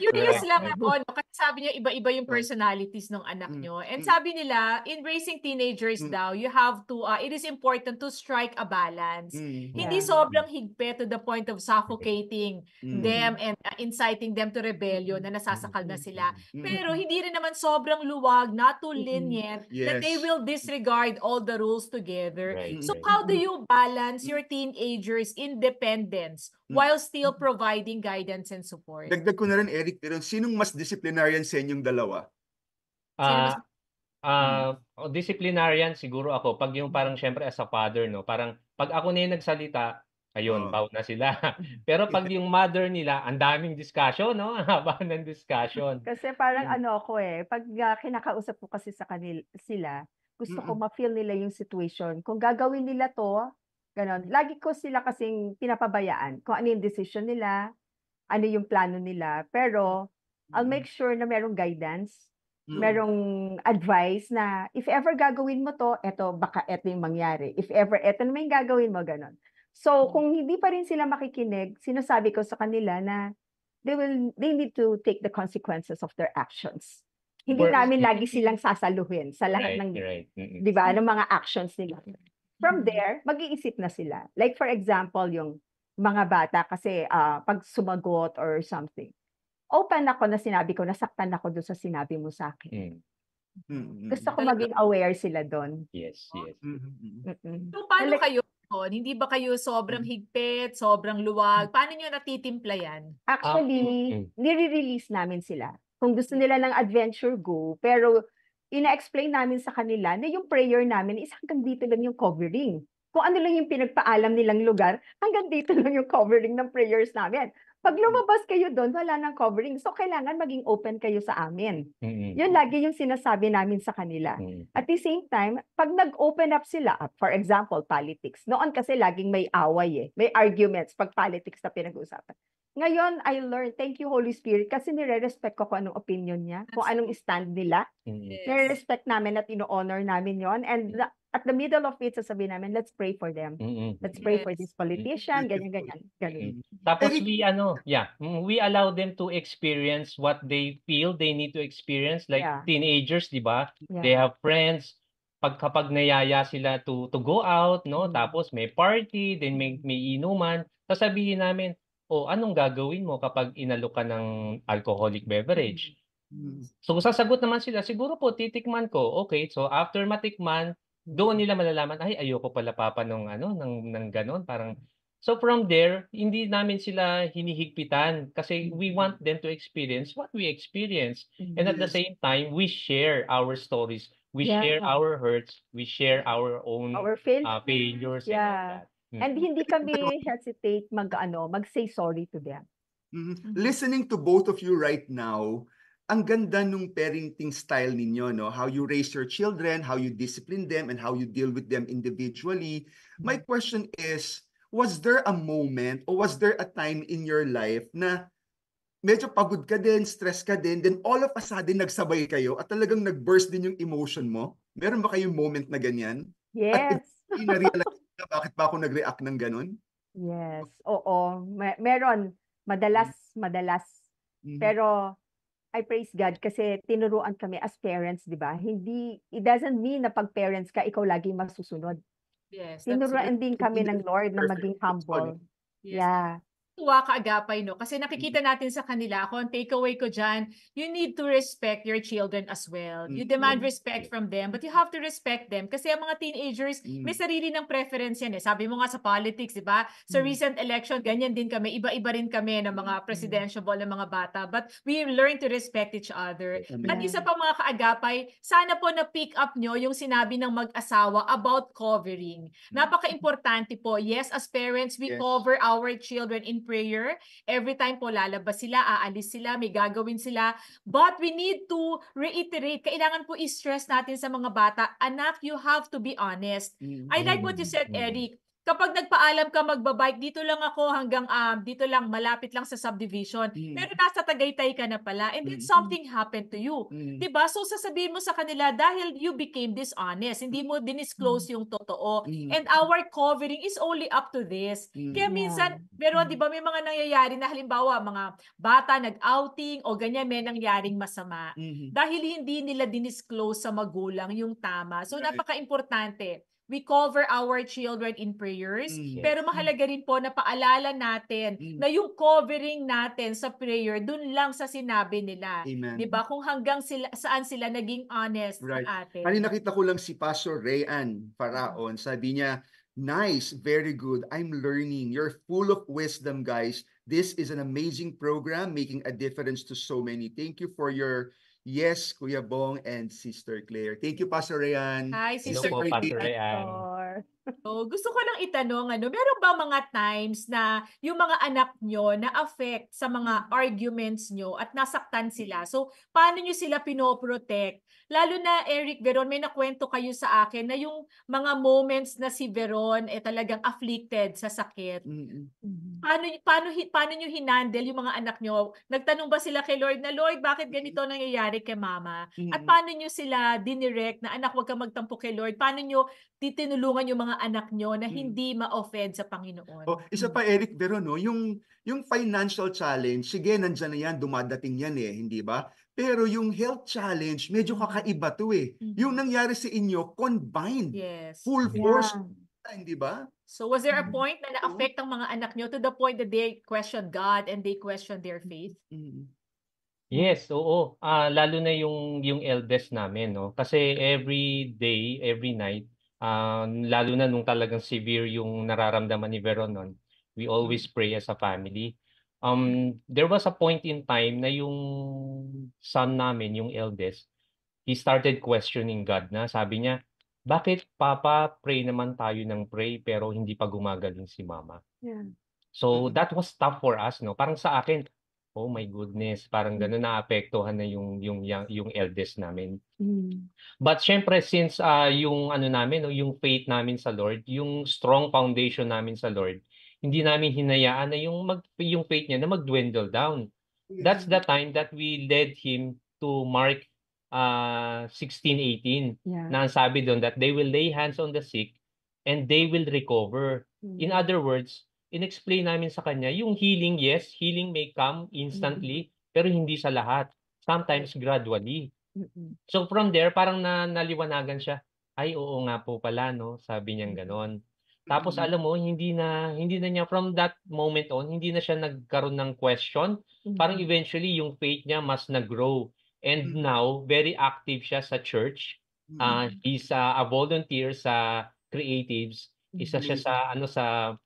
Curious lang ako, no? kasi sabi niya, iba-iba yung mm. personalities ng anak mm. niyo. And mm. sabi nila, in raising teenagers daw, you have to, uh, it is important to strike a balance. Hindi sobrang higpit to the point of suffocating them and uh, inciting them to rebellion na nasasakal na sila. Pero hindi rin naman sobrang luwag, not too lenient, yes. that they will disregard all the rules together. Right. So how do you balance your teenagers' independence hmm. while still providing guidance and support? Dagdag ko na rin, Eric, pero sinong mas disciplinarian sa inyong dalawa? Ah, ah, oh, disciplinarian siguro ako. Pag yung parang syempre as a father, no, parang pag ako na yung nagsalita, ayun, Oo. Oh. bow na sila. [laughs] Pero pag yung mother nila, ang daming discussion, no? [laughs] haba ng discussion. Kasi parang Mm. ano ako eh, pag ah, kinakausap ko kasi sa kanila sila, gusto ko ma-feel nila yung situation. Kung gagawin nila to, Ganon. Lagi ko sila kasing pinapabayaan kung ano yung decision nila, ano yung plano nila. Pero, I'll mm-hmm. make sure na merong guidance, mm-hmm. merong advice na if ever gagawin mo to, eto, baka eto yung mangyari. If ever eto naman yung gagawin mo, ganon. So, mm-hmm. kung hindi pa rin sila makikinig, sinasabi ko sa kanila na they will they need to take the consequences of their actions. Hindi Or, namin lagi silang sasaluhin sa lahat right, ng right. 'di ba, ng mga actions nila. From mm. there, mag-iisip na sila. Like for example, yung mga bata kasi uh, pag sumagot or something, open ako na sinabi ko, nasaktan ako doon sa sinabi mo sa akin. Mm. hmm Gusto ko maging aware sila doon. Yes, oh. yes. Mm-hmm. mm So paano like, kayo doon? Hindi ba kayo sobrang mm. higpit, sobrang luwag? Mm. Paano nyo natitimpla yan? Actually, uh, nire-release namin sila. Kung gusto nila ng adventure, go. Pero ina-explain namin sa kanila na yung prayer namin is hanggang dito lang yung covering. Kung ano lang yung pinagpaalam nilang lugar, hanggang dito lang yung covering ng prayers namin. Pag lumabas kayo doon, wala nang covering. So, kailangan maging open kayo sa amin. Mm-hmm. Yun lagi yung sinasabi namin sa kanila. Mm-hmm. At the same time, pag nag-open up sila, for example, politics. Noon kasi laging may away eh. May arguments pag politics na pinag-uusapan. Ngayon, I learned, thank you Holy Spirit, kasi nire-respect ko kung anong opinion niya, kung anong stand nila. Yes. Nire-respect namin at ino-honor namin yon And mm at the middle of it, sasabihin namin, let's pray for them. Mm-hmm. Let's pray yes. for this politician, ganyan, ganyan. ganyan. Tapos we, ano, yeah, mm, we allow them to experience what they feel they need to experience. Like yeah. teenagers, di ba? Yeah. They have friends. Pag, kapag nayaya sila to, to go out, no? Mm-hmm. Tapos may party, then may, may inuman. Sasabihin namin, o oh, anong gagawin mo kapag inalok ka ng alcoholic beverage? Mm-hmm. So sasagot naman sila, siguro po titikman ko. Okay, so after matikman, doon nila malalaman, ay ayoko pala papa nung ano ng ng ganun, parang So from there, hindi namin sila hinihigpitan kasi we mm-hmm. want them to experience what we experience. And at the same time, we share our stories, we yeah. share our hurts, we share our own our fail- uh, failures yeah. and all that. Mm. And hindi kami hesitate mag ano, mag say sorry to them. Mm-hmm. mm-hmm. Listening to both of you right now, ang ganda nung parenting style ninyo, no? How you raise your children, how you discipline them, and how you deal with them individually. My question is, was there a moment or was there a time in your life na medyo pagod ka din, stress ka din, then all of a sudden nagsabay kayo at talagang nag-burst din yung emotion mo? Meron ba kayong moment na ganyan? Yes. At na-realize [laughs] bakit ba ako nag-react ng ganun? Yes, oo. meron. Madalas, madalas. Mm-hmm. Pero I praise God kasi tinuruan kami as parents, di ba? Hindi, it doesn't mean na pag parents ka, ikaw laging masusunod. Yes. Tinuruan din kami ng Lord na maging humble. Yes. Yeah tuwa ka kaagapay, no? Kasi nakikita mm-hmm. natin sa kanila, ako ang takeaway ko dyan, you need to respect your children as well. You mm-hmm. demand respect from them, but you have to respect them. Kasi ang mga teenagers, may mm. sarili ng preference yan eh. Sabi mo nga sa politics, di ba? Sa mm. recent election, ganyan din kami. Iba-iba rin kami ng mga mm-hmm. presidential ng mga bata. But we learn to respect each other. At isa pa mga kaagapay, sana po na-pick up nyo yung sinabi ng mag-asawa about covering. Napaka-importante po. Yes, as parents, we yes. cover our children in prayer. Every time po lalabas sila, aalis sila, may gagawin sila. But we need to reiterate, kailangan po i-stress natin sa mga bata, anak, you have to be honest. Mm-hmm. I like what mm, you said, mm. Eric kapag nagpaalam ka magbabike, dito lang ako hanggang um, dito lang, malapit lang sa subdivision. Mm. Pero nasa Tagaytay ka na pala and then mm. something happened to you. Mm. 'Di ba? So sasabihin mo sa kanila dahil you became dishonest, hindi mo mm. dinisclose mm. yung totoo. Mm. And our covering is only up to this. Mm. Kaya minsan, pero mm. 'di ba may mga nangyayari na halimbawa mga bata nag-outing o ganyan may nangyaring masama mm-hmm. dahil hindi nila dinisclose sa magulang yung tama. So right. napaka-importante we cover our children in prayers. Mm, yes. Pero mm. mahalaga rin po na paalala natin mm. na yung covering natin sa prayer, dun lang sa sinabi nila. Amen. Diba? Kung hanggang sila, saan sila naging honest right. sa atin. Kani nakita ko lang si Pastor Rayan Paraon, mm. sabi niya, Nice, very good. I'm learning. You're full of wisdom, guys. This is an amazing program making a difference to so many. Thank you for your Yes, Kuya Bong and Sister Claire. Thank you, Pastor Rayan. Hi, Sister Hello po, Pastor Rayan. [laughs] So, gusto ko lang itanong, ano, meron ba mga times na yung mga anak nyo na-affect sa mga arguments nyo at nasaktan sila? So, paano nyo sila pinoprotect Lalo na Eric Veron, may nakwento kayo sa akin na yung mga moments na si Veron eh talagang afflicted sa sakit. Mm-hmm. Paano paano paano niyo hinandle yung mga anak niyo? Nagtanong ba sila kay Lord na Lord, bakit ganito nangyayari kay mama? Mm-hmm. At paano niyo sila dinirect na anak, wag kang magtampo kay Lord? Paano niyo titinulungan yung mga anak niyo na mm. hindi mm-hmm. ma-offend sa Panginoon? Oh, isa pa mm-hmm. Eric Veron, no, oh, yung yung financial challenge, sige nandiyan na yan, dumadating yan eh, hindi ba? Pero yung health challenge, medyo mm. kakaiba to eh. Mm-hmm. Yung nangyari sa inyo, combined. Yes. Full force. Yeah. Hindi ba? So was there a mm-hmm. point na na-affect ang mga anak nyo to the point that they questioned God and they questioned their mm-hmm. faith? Mm-hmm. Yes, oo. Uh, lalo na yung yung eldest namin, no. Kasi every day, every night, uh, lalo na nung talagang severe yung nararamdaman ni Veron noon, we always mm-hmm. pray as a family um, there was a point in time na yung son namin, yung eldest, he started questioning God na sabi niya, bakit papa pray naman tayo ng pray pero hindi pa gumagaling si mama? Yeah. So that was tough for us, no? Parang sa akin, oh my goodness, parang mm. na apektuhan na yung yung yung, yung eldest namin. Mm. But syempre since uh, yung ano namin, no, yung faith namin sa Lord, yung strong foundation namin sa Lord, hindi namin hinayaan na yung mag yung faith niya na mag-dwindle down. That's the time that we led him to Mark uh 16:18 yeah. na ang sabi doon that they will lay hands on the sick and they will recover. Mm. In other words, inexplain namin sa kanya yung healing, yes, healing may come instantly, mm. pero hindi sa lahat. Sometimes gradually. Mm-mm. So from there, parang na, naliwanagan siya. Ay, oo nga po pala, no? Sabi niyang ganon. Tapos mm-hmm. alam mo, hindi na hindi na niya from that moment on, hindi na siya nagkaroon ng question. Mm-hmm. Parang eventually yung faith niya mas nag-grow. And mm-hmm. now, very active siya sa church. Mm-hmm. Uh, he's uh, a volunteer sa creatives. Isa mm-hmm. siya sa ano sa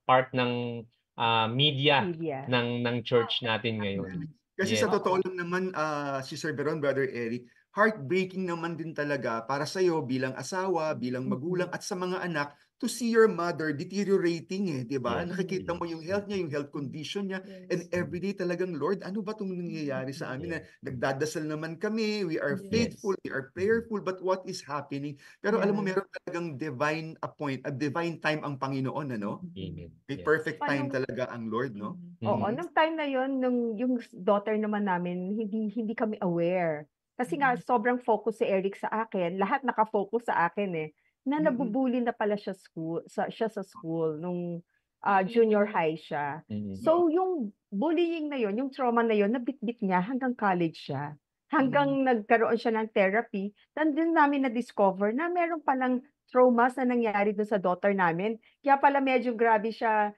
part ng uh, media, media ng ng church natin ngayon. Mm-hmm. Kasi yes. sa totoo lang naman uh, si Sir Beron, Brother Eric, heartbreaking naman din talaga para sa iyo bilang asawa, bilang mm-hmm. magulang at sa mga anak to see your mother deteriorating eh, di ba? Yeah. Nakikita mo yung health niya, yung health condition niya, yes. and everyday talagang, Lord, ano ba itong nangyayari sa amin? Yeah. Na, nagdadasal naman kami, we are yes. faithful, we are mm-hmm. prayerful, but what is happening? Pero yeah. alam mo, meron talagang divine appoint, a divine time ang Panginoon, ano? Amen. May yeah. perfect time Paano, talaga ang Lord, no? Mm-hmm. Oo, nung time na yon nung yung daughter naman namin, hindi hindi kami aware. Kasi nga, mm-hmm. sobrang focus si Eric sa akin. Lahat nakafocus sa akin eh na mm nabubuli na pala siya school sa siya sa school nung ah, junior high siya. So yung bullying na yon, yung trauma na yon, nabitbit niya hanggang college siya. Hanggang nagkaroon siya ng therapy, then din namin na-discover na meron palang traumas na nangyari doon sa daughter namin. Kaya pala medyo grabe siya,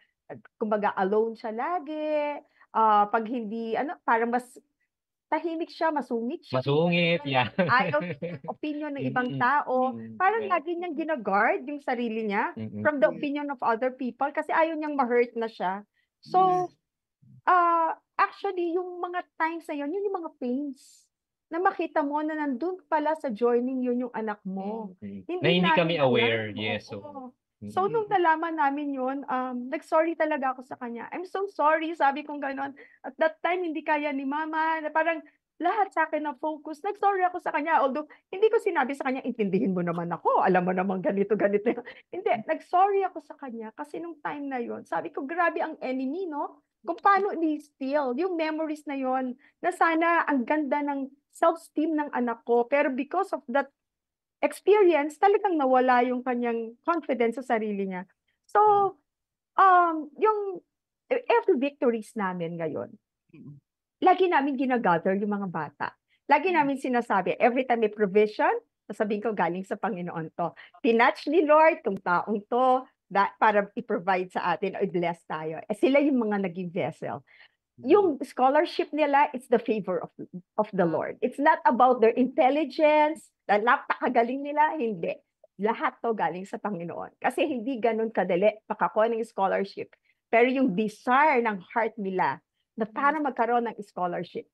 kumbaga alone siya lagi. Ah, pag hindi, ano, parang mas tahimik siya, masungit siya. Masungit, yan. Ayaw [laughs] ng opinion ng ibang tao. Parang lagi niyang ginaguard yung sarili niya from the opinion of other people kasi ayaw niyang ma-hurt na siya. So, uh, actually, yung mga times na yun, yun yung mga pains na makita mo na nandun pala sa joining yun yung anak mo. Mm, okay. Hindi na hindi kami aware, yes. so. Oo. Mm, so, nung mm. nalaman namin yun, um, nag-sorry talaga ako sa kanya. I'm so sorry, sabi kong gano'n. At that time, hindi kaya ni mama. Na parang lahat sa akin na focus. Nag-sorry ako sa kanya. Although, hindi ko sinabi sa kanya, intindihin mo naman ako. Alam mo naman ganito, ganito. [laughs] hindi, nag-sorry ako sa kanya. Kasi nung time na yon sabi ko, grabe ang enemy, no? Kung paano ni-steal. Yung memories na yon na sana ang ganda ng self-esteem ng anak ko. Pero because of that experience, talagang nawala yung kanyang confidence sa sarili niya. So, hmm. um, yung every victories namin ngayon, lagi namin ginagather yung mga bata. Lagi namin sinasabi, every time may provision, sasabihin ko galing sa Panginoon to. Tinatch ni Lord tong taong to that para i-provide sa atin o i-bless tayo. Eh, sila yung mga naging vessel. Mm-hmm. yung scholarship nila, it's the favor of, of the mm-hmm. Lord. It's not about their intelligence, na napakagaling nila, hindi. Lahat to galing sa Panginoon. Kasi hindi ganun kadali pakakuha ng scholarship. Pero yung desire ng heart nila na mm-hmm. para magkaroon ng scholarship,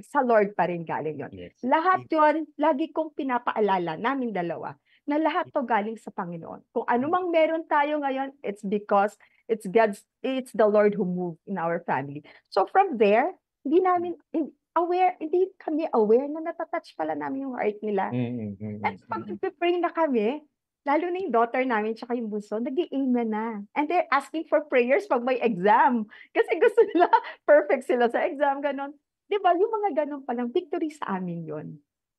sa Lord pa rin galing yon. Yes. Lahat yon, lagi kong pinapaalala, namin dalawa, na lahat to galing sa Panginoon. Kung ano meron tayo ngayon, it's because It's God's, it's the Lord who moved in our family. So from there, hindi namin aware, hindi kami aware na natatouch pala namin yung heart nila. Mm-hmm. Mm, mm, At pag nagpe-pray na kami, lalo na yung daughter namin tsaka yung bunso, nag amen na. And they're asking for prayers pag may exam. Kasi gusto nila, [laughs] perfect sila sa exam, ganun. Di ba? Yung mga ganun palang victory sa amin yon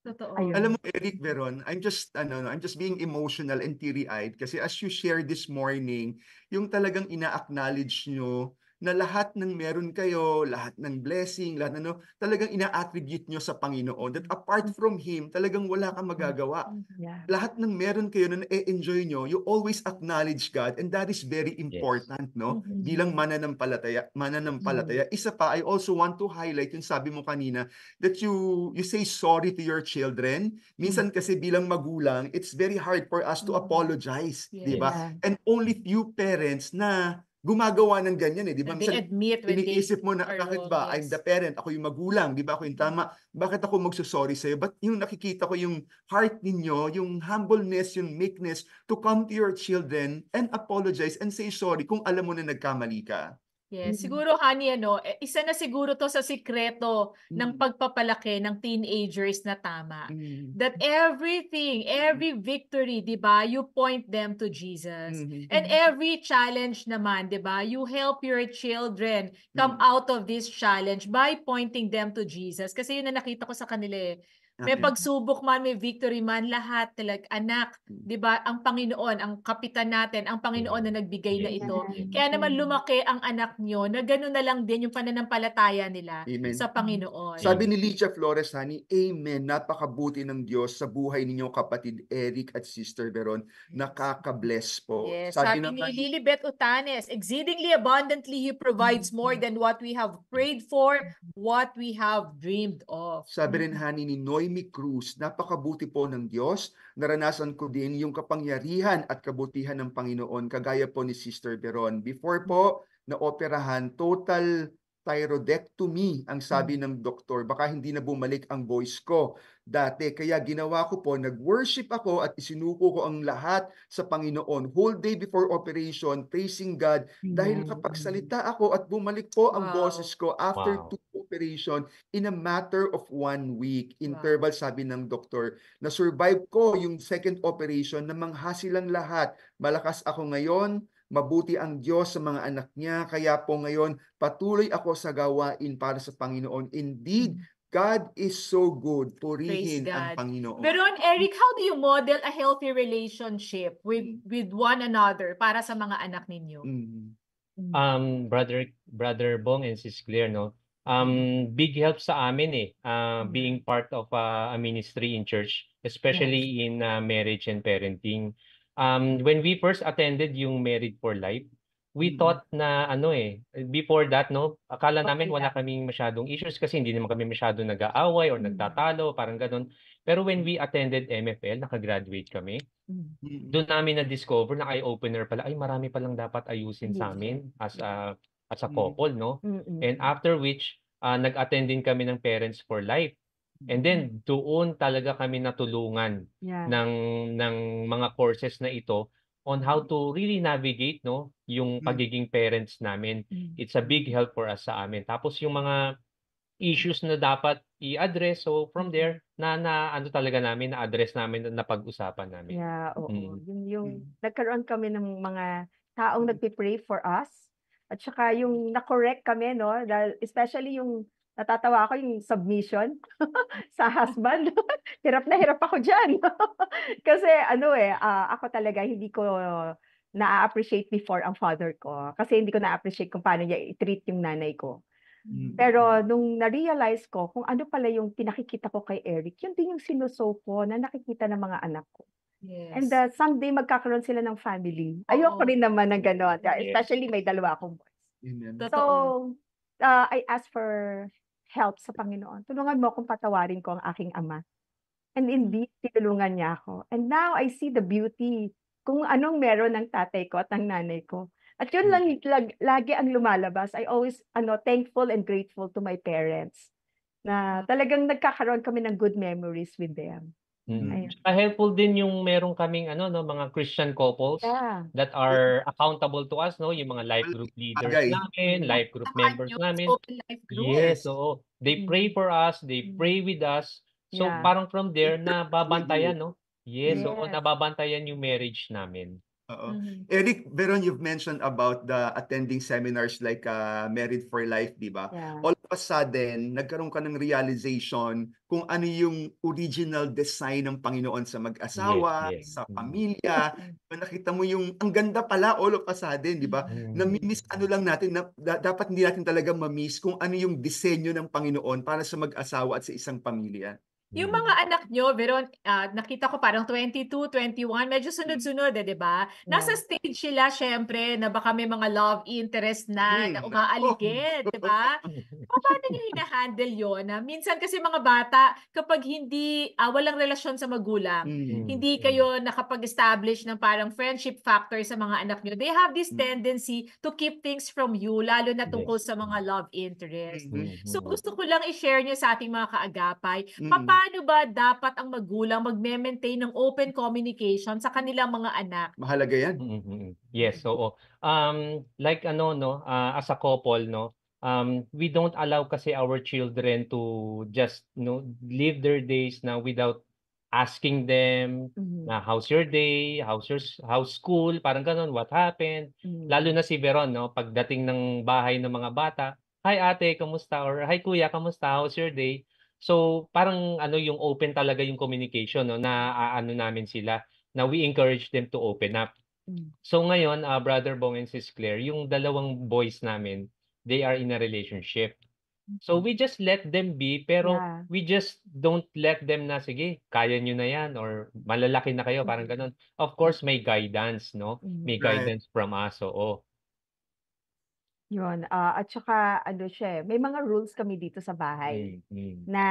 Totoo. Alam mo, Eric Veron, I'm just, ano, I'm just being emotional and teary-eyed kasi as you shared this morning, yung talagang ina-acknowledge nyo na lahat ng meron kayo, lahat ng blessing, lahat ano, talagang ina-attribute nyo sa Panginoon. That apart mm. from Him, talagang wala kang mm, magagawa. Mm, yeah. Lahat ng meron kayo na na-enjoy nyo, you always acknowledge God and that is very important, yes. no? Mm-hmm. Bilang mananampalataya, mananampalataya. Mm-hmm. Isa pa, I also want to highlight yung sabi mo kanina that you you say sorry to your children. Minsan mm-hmm. kasi bilang magulang, it's very hard for us to mm-hmm. apologize, yeah. 'di ba? And only few parents na gumagawa ng ganyan eh, di ba? Minsan, admit when iniisip mo na, bakit ba, I'm the parent, ako yung magulang, di ba, ako yung mm-hmm. tama, bakit ako magsusorry sa'yo? But yung nakikita ko yung heart ninyo, yung humbleness, yung meekness to come to your children and apologize and say sorry kung alam mo na nagkamali ka. Yes, mm-hmm. siguro honey ano, eh, isa na siguro to sa sikreto ng mm-hmm. pagpapalaki ng teenagers na tama. Mm. That everything, every victory, 'di ba, you point them to Jesus. Mm-hmm. And every challenge naman, 'di ba, you help your children come mm. out of this challenge by pointing them to Jesus. Kasi yun na nakita ko sa kanila eh may Okay. pagsubok man, may victory man, lahat talaga, anak, Mm. 'di ba? Ang Panginoon, ang kapitan natin, ang Panginoon na hmm. nagbigay na ito. Kaya naman lumaki ang anak niyo, na gano'n na lang din yung pananampalataya nila Amen. sa Panginoon. Sabi ni Licia Flores, honey, Amen. Napakabuti ng Diyos sa buhay ninyo, kapatid Eric at Sister Veron. Nakaka-bless po. Yes, sabi, ng ni Lilibet Utanes, exceedingly abundantly He provides more hmm. than what we have prayed for, what we have dreamed of. sabi rin, hmm. honey, ni Noy Noemi Cruz. Napakabuti po ng Diyos. Naranasan ko din yung kapangyarihan at kabutihan ng Panginoon kagaya po ni Sister Veron. Before po, naoperahan, total thyroidectomy ang sabi hmm. ng doktor. Baka hindi na bumalik ang voice ko dati. Kaya ginawa ko po, nagworship ako at isinuko ko ang lahat sa Panginoon. Whole day before operation, praising God. Amen. Dahil hmm. nakapagsalita ako at bumalik po ang wow. boses ko after wow. two operation in a matter of one week. Interval, wow. sabi ng doktor. Na-survive ko yung second operation na mangha silang lahat. Malakas ako ngayon, Mabuti ang Diyos sa mga anak niya, kaya po ngayon patuloy ako sa gawain para sa Panginoon. Indeed, mm. God is so good. Purihin ang Panginoon. Pero Eric, how do you model a healthy relationship with mm. with one another para sa mga anak ninyo? Mm. Um brother brother Bong and sis Claire no. Um big help sa amin eh uh, being part of uh, a ministry in church, especially yes. in uh, marriage and parenting um, when we first attended yung Married for Life, we mm-hmm. thought na ano eh, before that, no, akala namin wala kaming masyadong issues kasi hindi naman kami masyadong nag-aaway or mm-hmm. nagtatalo, parang ganun. Pero when we attended MFL, nakagraduate kami, mm-hmm. doon namin na-discover na eye-opener pala, ay marami pa lang dapat ayusin sa amin as a, as a mm-hmm. couple, no? Mm-hmm. And after which, uh, nag-attend din kami ng Parents for Life And then mm. doon talaga kami natulungan yeah. ng ng mga courses na ito on how to really navigate no yung mm. pagiging parents namin. Mm. It's a big help for us sa amin. Tapos yung mga issues na dapat i-address so from mm-hmm. there na na ano talaga namin na address namin na pag usapan namin. Yeah, oo. Mm. Yung yung mm. nagkaroon kami ng mga taong nagpi-pray for us at saka yung na-correct kami no dahil especially yung Natatawa ako yung submission [laughs] sa husband. [laughs] hirap na hirap ako dyan. [laughs] Kasi ano eh, uh, ako talaga hindi ko na-appreciate before ang father ko. Kasi hindi ko na-appreciate kung paano niya i-treat yung nanay ko. Pero nung na-realize ko kung ano pala yung pinakikita ko kay Eric, yun din yung sinuso ko na nakikita ng mga anak ko. Yes. And uh, someday magkakaroon sila ng family. Ayoko rin naman ng gano'n. Especially may dalawa akong boys. So, uh, I asked for help sa Panginoon. Tulungan mo akong patawarin ko ang aking ama. And indeed, mm. tinulungan niya ako. And now I see the beauty kung anong meron ng tatay ko at ng nanay ko. At yun mm. lang, lag, lagi ang lumalabas. I always ano thankful and grateful to my parents na mm. talagang nagkakaroon kami ng good memories with them. Mm. Ayun. helpful din yung meron kaming ano no mga Christian couples Yeah. that are accountable to us no yung mga life group leaders Bagay. namin, mm. life group Saka members namin. open Yes, oo. They mm. pray for us, they mm. pray with us. So Yeah. parang from there na babantayan no. Yes, oo, Yes. nababantayan yung marriage namin. Uh-oh. Mm-hmm. Eric, Veron, you've mentioned about the attending seminars like uh, ah, Married for Life, di ba? Yeah. All of a sudden, nagkaroon ka ng realization kung ano yung original design ng Panginoon sa mag-asawa, yes, yes. sa mm-hmm. pamilya. Mm-hmm. Nakita mo yung, ang ganda pala all of a sudden, di ba? mm Namimiss ano lang natin, na, da, dapat hindi natin talaga mamiss kung ano yung disenyo ng Panginoon para sa mag-asawa at sa isang pamilya. Yung mm. mga anak nyo, Veron, uh, nakita ko parang 22, 21, medyo mm. sunod-sunod eh, di ba? Nasa stage sila, syempre, na baka may mga love interest na, mm. na umaaligid, di ba? Paano nyo [laughs] hinahandle yon na minsan kasi mga bata, kapag hindi, uh, walang relasyon sa magulang, mm. hindi mm. kayo nakapag-establish ng parang friendship factor sa mga anak nyo, they have this tendency to keep things from you, lalo na tungkol sa mga love interest. Mm-hmm. So mm-hmm. gusto ko lang i-share nyo sa ating mga kaagapay, papa Paano ba dapat ang magulang magme maintain ng open communication sa kanilang mga anak? Mahalaga yan. Mm-hmm. Yes, oo. Um, like ano, no, uh, as a couple, no, um, we don't allow kasi our children to just no live their days now without asking them mm-hmm. na how's your day, how's your how's school, parang ganun, what happened. Mm-hmm. Lalo na si Veron, no, pagdating ng bahay ng mga bata, hi ate, kamusta? Or hi kuya, kamusta? How's your day? So parang ano yung open talaga yung communication no na uh, ano namin sila na we encourage them to open up. Hmm. So ngayon, uh, Brother Bong and Sis Claire, yung dalawang boys namin, they are in a relationship. So mm-hmm. we just let them be, pero yeah. we just don't let them na, sige, kaya nyo na yan, or malalaki na kayo, parang mm-hmm. ganun. Of course, may guidance, no? Mm-hmm. May guidance right. from us, oo. Yun, ah, at saka ano siya, eh, may mga rules kami dito sa bahay mm, mm. na,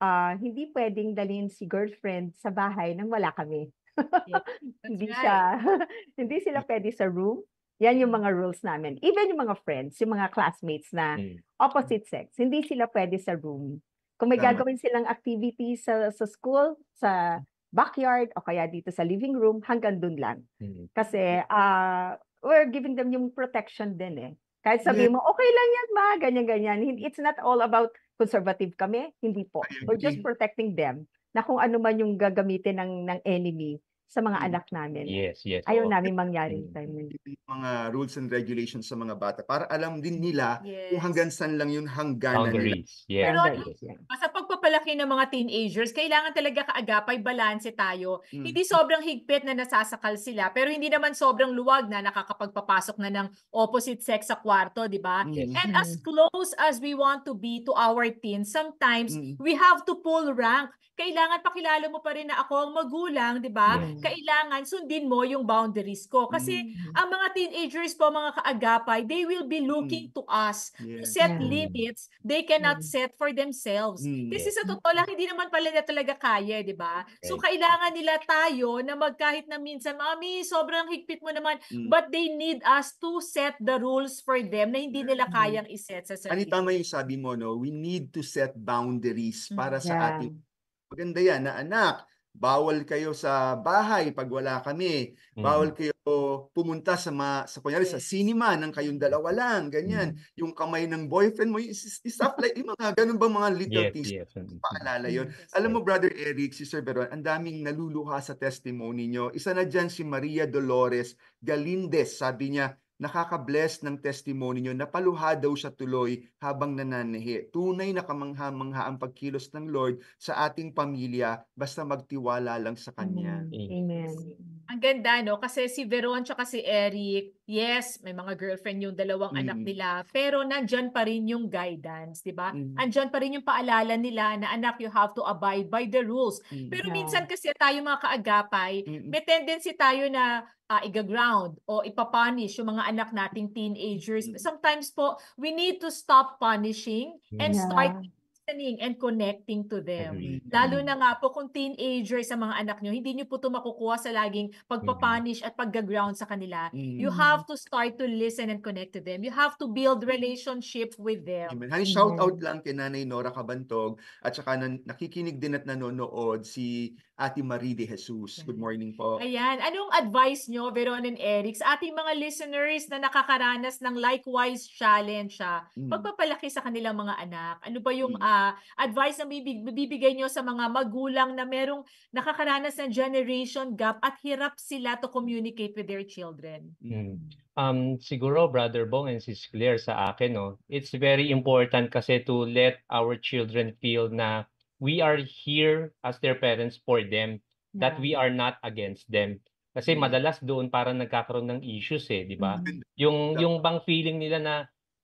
ah, hindi pwedeng dalhin si girlfriend sa bahay nang wala kami. Yes, [laughs] Hindi right. siya [laughs] hindi sila mm. puwede sa room, 'yan yung mga mm. rules namin. Even yung mga friends, yung mga classmates na Mm. opposite sex, hindi sila puwede sa room. Kung may Tama. gagawin silang activity sa sa school, sa backyard o kaya dito sa living room, hanggang dun lang. Mm. Kasi, ah, we're giving them yung protection din eh. Kahit sabi mo, okay lang yan ma, ganyan-ganyan. It's not all about conservative kami, hindi po. We're just protecting them na kung ano man yung gagamitin ng, ng enemy sa mga mm. anak namin. Yes, yes. Ayaw okay. namin mangyari yung Mga rules and regulations sa mga bata para alam din nila yes. kung hanggang saan lang yun hangganan Boundaries. nila. Yes. Pero yes. sa pag pagpapalaki ng mga teenagers, kailangan talaga kaagapay, balanse tayo. Mm. Hindi sobrang higpit na nasasakal sila, pero hindi naman sobrang luwag na nakakapagpapasok na ng opposite sex sa kwarto, di ba? Mm. And mm-hmm. as close as we want to be to our teens, sometimes mm. we have to pull rank kailangan pakilala mo pa rin na ako ang magulang, 'di ba? Yeah. Kailangan sundin mo yung boundaries ko kasi mm-hmm. ang mga teenagers po mga kaagapay, they will be looking mm-hmm. to us yeah. to set yeah. Mm. limits they cannot mm set for themselves. Mm-hmm. Kasi sa totoo lang hindi naman pala nila talaga kaya, 'di ba? Okay. So kailangan nila tayo na magkahit na minsan, "Mommy, sobrang higpit mo naman," mm-hmm. but they need us to set the rules for them na hindi nila mm. kayang iset sa sarili. Ano tama yung sabi mo no, we need to set boundaries mm. para yeah. sa ating Maganda yan na anak, bawal kayo sa bahay pag wala kami. Mm. Bawal kayo pumunta sa ma, sa kunyari sa cinema ng kayong dalawa lang, ganyan. Mm. Yung kamay ng boyfriend mo, stuff like yung mga ganun bang mga little yes, things. Yes. Mm. Paalala yon. Mm. Alam mo brother Eric, si Sir Beron, ang daming naluluha sa testimony niyo. Isa na diyan si Maria Dolores Galindez, sabi niya, nakaka-bless ng testimony nyo, paluha daw sa tuloy habang nananahi. Tunay na kamangha-mangha ang pagkilos ng Lord sa ating pamilya basta magtiwala lang sa Kanya. Amen. Amen. Ang ganda, no? Kasi si Veron tsaka si Eric, yes, may mga girlfriend yung dalawang Mm. anak nila, pero nandyan pa rin yung guidance, di ba? Mm. Andyan pa rin yung paalala nila na anak, you have to abide by the rules. Mm. Pero minsan kasi tayo mga kaagapay, Mm. may tendency tayo na ah, iga-ground o ipapunish yung mga anak nating teenagers. Mm. Sometimes po, we need to stop punishing and Yeah. start listening and connecting to them. Agreed. Lalo na nga po kung teenager sa mga anak nyo, hindi nyo po ito makukuha sa laging pagpapanish at pagga-ground sa kanila. Mm. You mm-hmm. have to start to listen and connect to them. You have to build relationship with them. Amen. Hi, shout mm-hmm. out lang kay Nanay Nora Kabantog at saka na, nakikinig din at nanonood si Ate Marie de Jesus. Good morning po. Ayan. Anong advice nyo, Veron and Eric, sa ating mga listeners na nakakaranas ng likewise challenge siya, pagpapalaki hmm. sa kanilang mga anak? Ano ba yung uh, advice na bibig- bibigay nyo sa mga magulang na merong nakakaranas ng generation gap at hirap sila to communicate with their children? Hmm. Um, siguro, Brother Bong and Sis Claire sa akin, no, it's very important kasi to let our children feel na we are here as their parents for them, yeah. that we are not against them. Kasi madalas doon parang nagkakaroon ng issues eh, di ba? Mm-hmm. Yung yung bang feeling nila na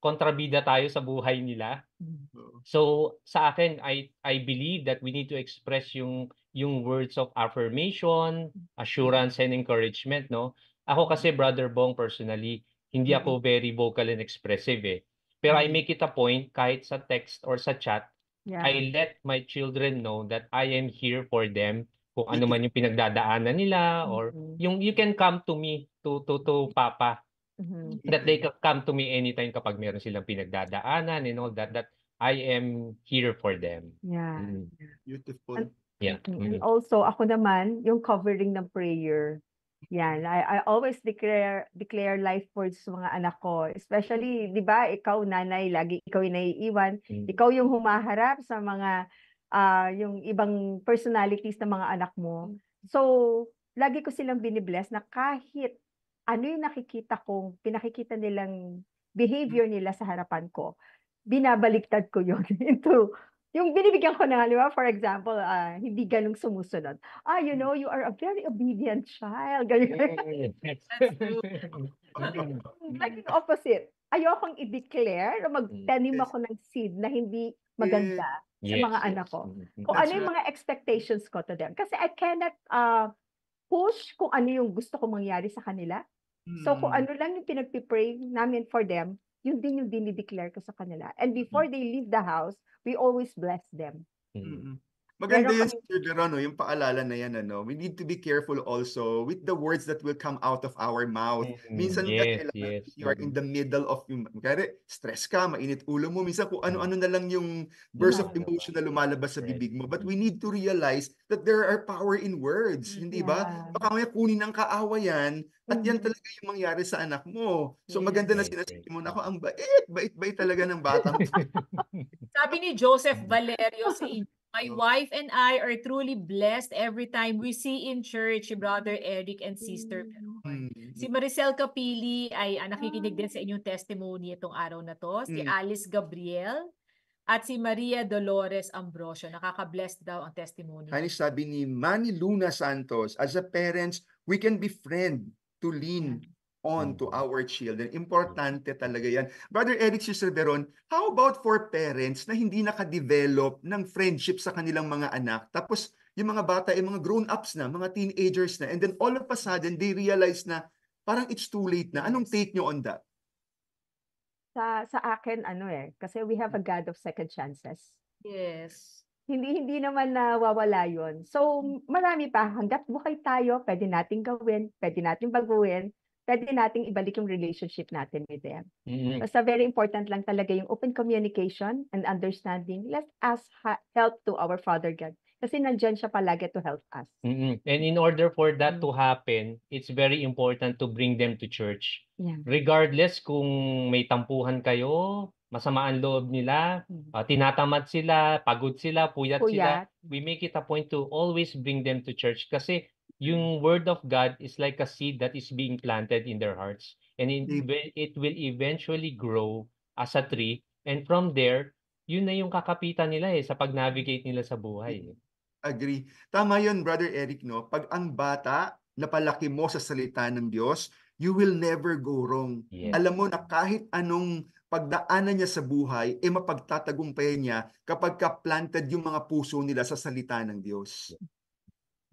kontrabida tayo sa buhay nila. Mm-hmm. So sa akin I I believe that we need to express yung yung words of affirmation, mm-hmm. assurance and encouragement, no? Ako kasi brother Bong personally, hindi ako very vocal and expressive eh. Pero I make it a point kahit sa text or sa chat Yeah. I let my children know that I am here for them kung ano man yung pinagdadaanan nila [laughs] or mm-hmm. yung you can come to me to to to papa mm-hmm. that they can come to me anytime kapag meron silang pinagdadaanan and all that that I am here for them. Yeah. Mm. Beautiful. And, yeah. Mm-hmm. And also ako naman yung covering ng prayer. Yan, I, I always declare declare life words sa mga anak ko. Especially, 'di ba, ikaw nanay, lagi ikaw yung naiiwan. Mm. Ikaw yung humaharap sa mga uh, yung ibang personalities ng mga anak mo. So, lagi ko silang binibless na kahit ano yung nakikita kong pinakikita nilang behavior nila sa harapan ko, binabaliktad ko yon [laughs] into yung binibigyan ko na, di ba, for example, uh, hindi ganung sumusunod. Ah, you know, you are a very obedient child. Ganyan. That's true. like [laughs] the opposite. Ayokong i-declare o magtanim ako ng seed na hindi maganda yes. sa mga anak ko. Mm-hmm. Kung That's ano yung mga expectations ko to them. Kasi I cannot uh, push kung ano yung gusto ko mangyari sa kanila. So kung mm. ano lang yung pinagpipray namin for them, yun din yung dinideclare ko sa kanila. And mm. before mm-hmm. they leave the house, we always bless them. Mm-hmm. Maganda Pero, yan si Sir yung paalala na yan. Ano? We need to be careful also with the words that will come out of our mouth. Mm, minsan yes, ka yes, you are in mm. the middle of yung, kaya stress ka, mainit ulo mo. Minsan kung ano-ano na lang yung burst of emotion na lumalabas sa bibig mo. But we need to realize that there are power in words. Mm, hindi ba? Baka may kunin ng kaawa yan at yan talaga yung mangyari sa anak mo. So maganda na sinasabi mo na ako, ang bait, bait-bait talaga ng bata. [laughs] Sabi ni Joseph Valerio sa inyo, My mm. wife and I are truly blessed every time we see in church si Brother Eric and Sister Peroy. Mm. Si Maricel Capili ay ah, nakikinig ah. din sa inyong testimony itong araw na to. Si Mm. Alice Gabriel at si Maria Dolores Ambrosio. Nakaka-blessed daw ang testimony. Kaya sabi ni Manny Luna Santos, as a parents, we can be friend to lean on mm. to our children. Importante talaga yan. Brother Eric Sister Cicerberon, how about for parents na hindi nakadevelop ng friendship sa kanilang mga anak, tapos yung mga bata ay mga grown-ups na, mga teenagers na, and then all of a sudden, they realize na parang it's too late na. Anong take nyo on that? Sa, sa akin, ano eh, kasi we have a God of second chances. Yes hindi hindi naman nawawala yon. So, marami pa hangga't buhay tayo, pwede nating gawin, pwede nating baguhin pwede nating ibalik yung relationship natin with them. Mm-hmm. Basta very important lang talaga yung open communication and understanding. Let's ask help to our Father God kasi nandiyan siya palagi to help us. Mm-hmm. And in order for that mm-hmm. to happen, it's very important to bring them to church. Yeah. Regardless kung may tampuhan kayo, masamaan loob nila, mm-hmm. uh, tinatamad sila, pagod sila, puyat, puyat sila, we make it a point to always bring them to church kasi yung word of God is like a seed that is being planted in their hearts and it, it will eventually grow as a tree and from there yun na yung kakapitan nila eh sa pag-navigate nila sa buhay. Eh. Agree. Tama yun, Brother Eric, no? Pag ang bata, napalaki mo sa salita ng Diyos, you will never go wrong. Yes. Alam mo na kahit anong pagdaanan niya sa buhay, eh mapagtatagumpayan niya kapag ka-planted yung mga puso nila sa salita ng Diyos. Yes.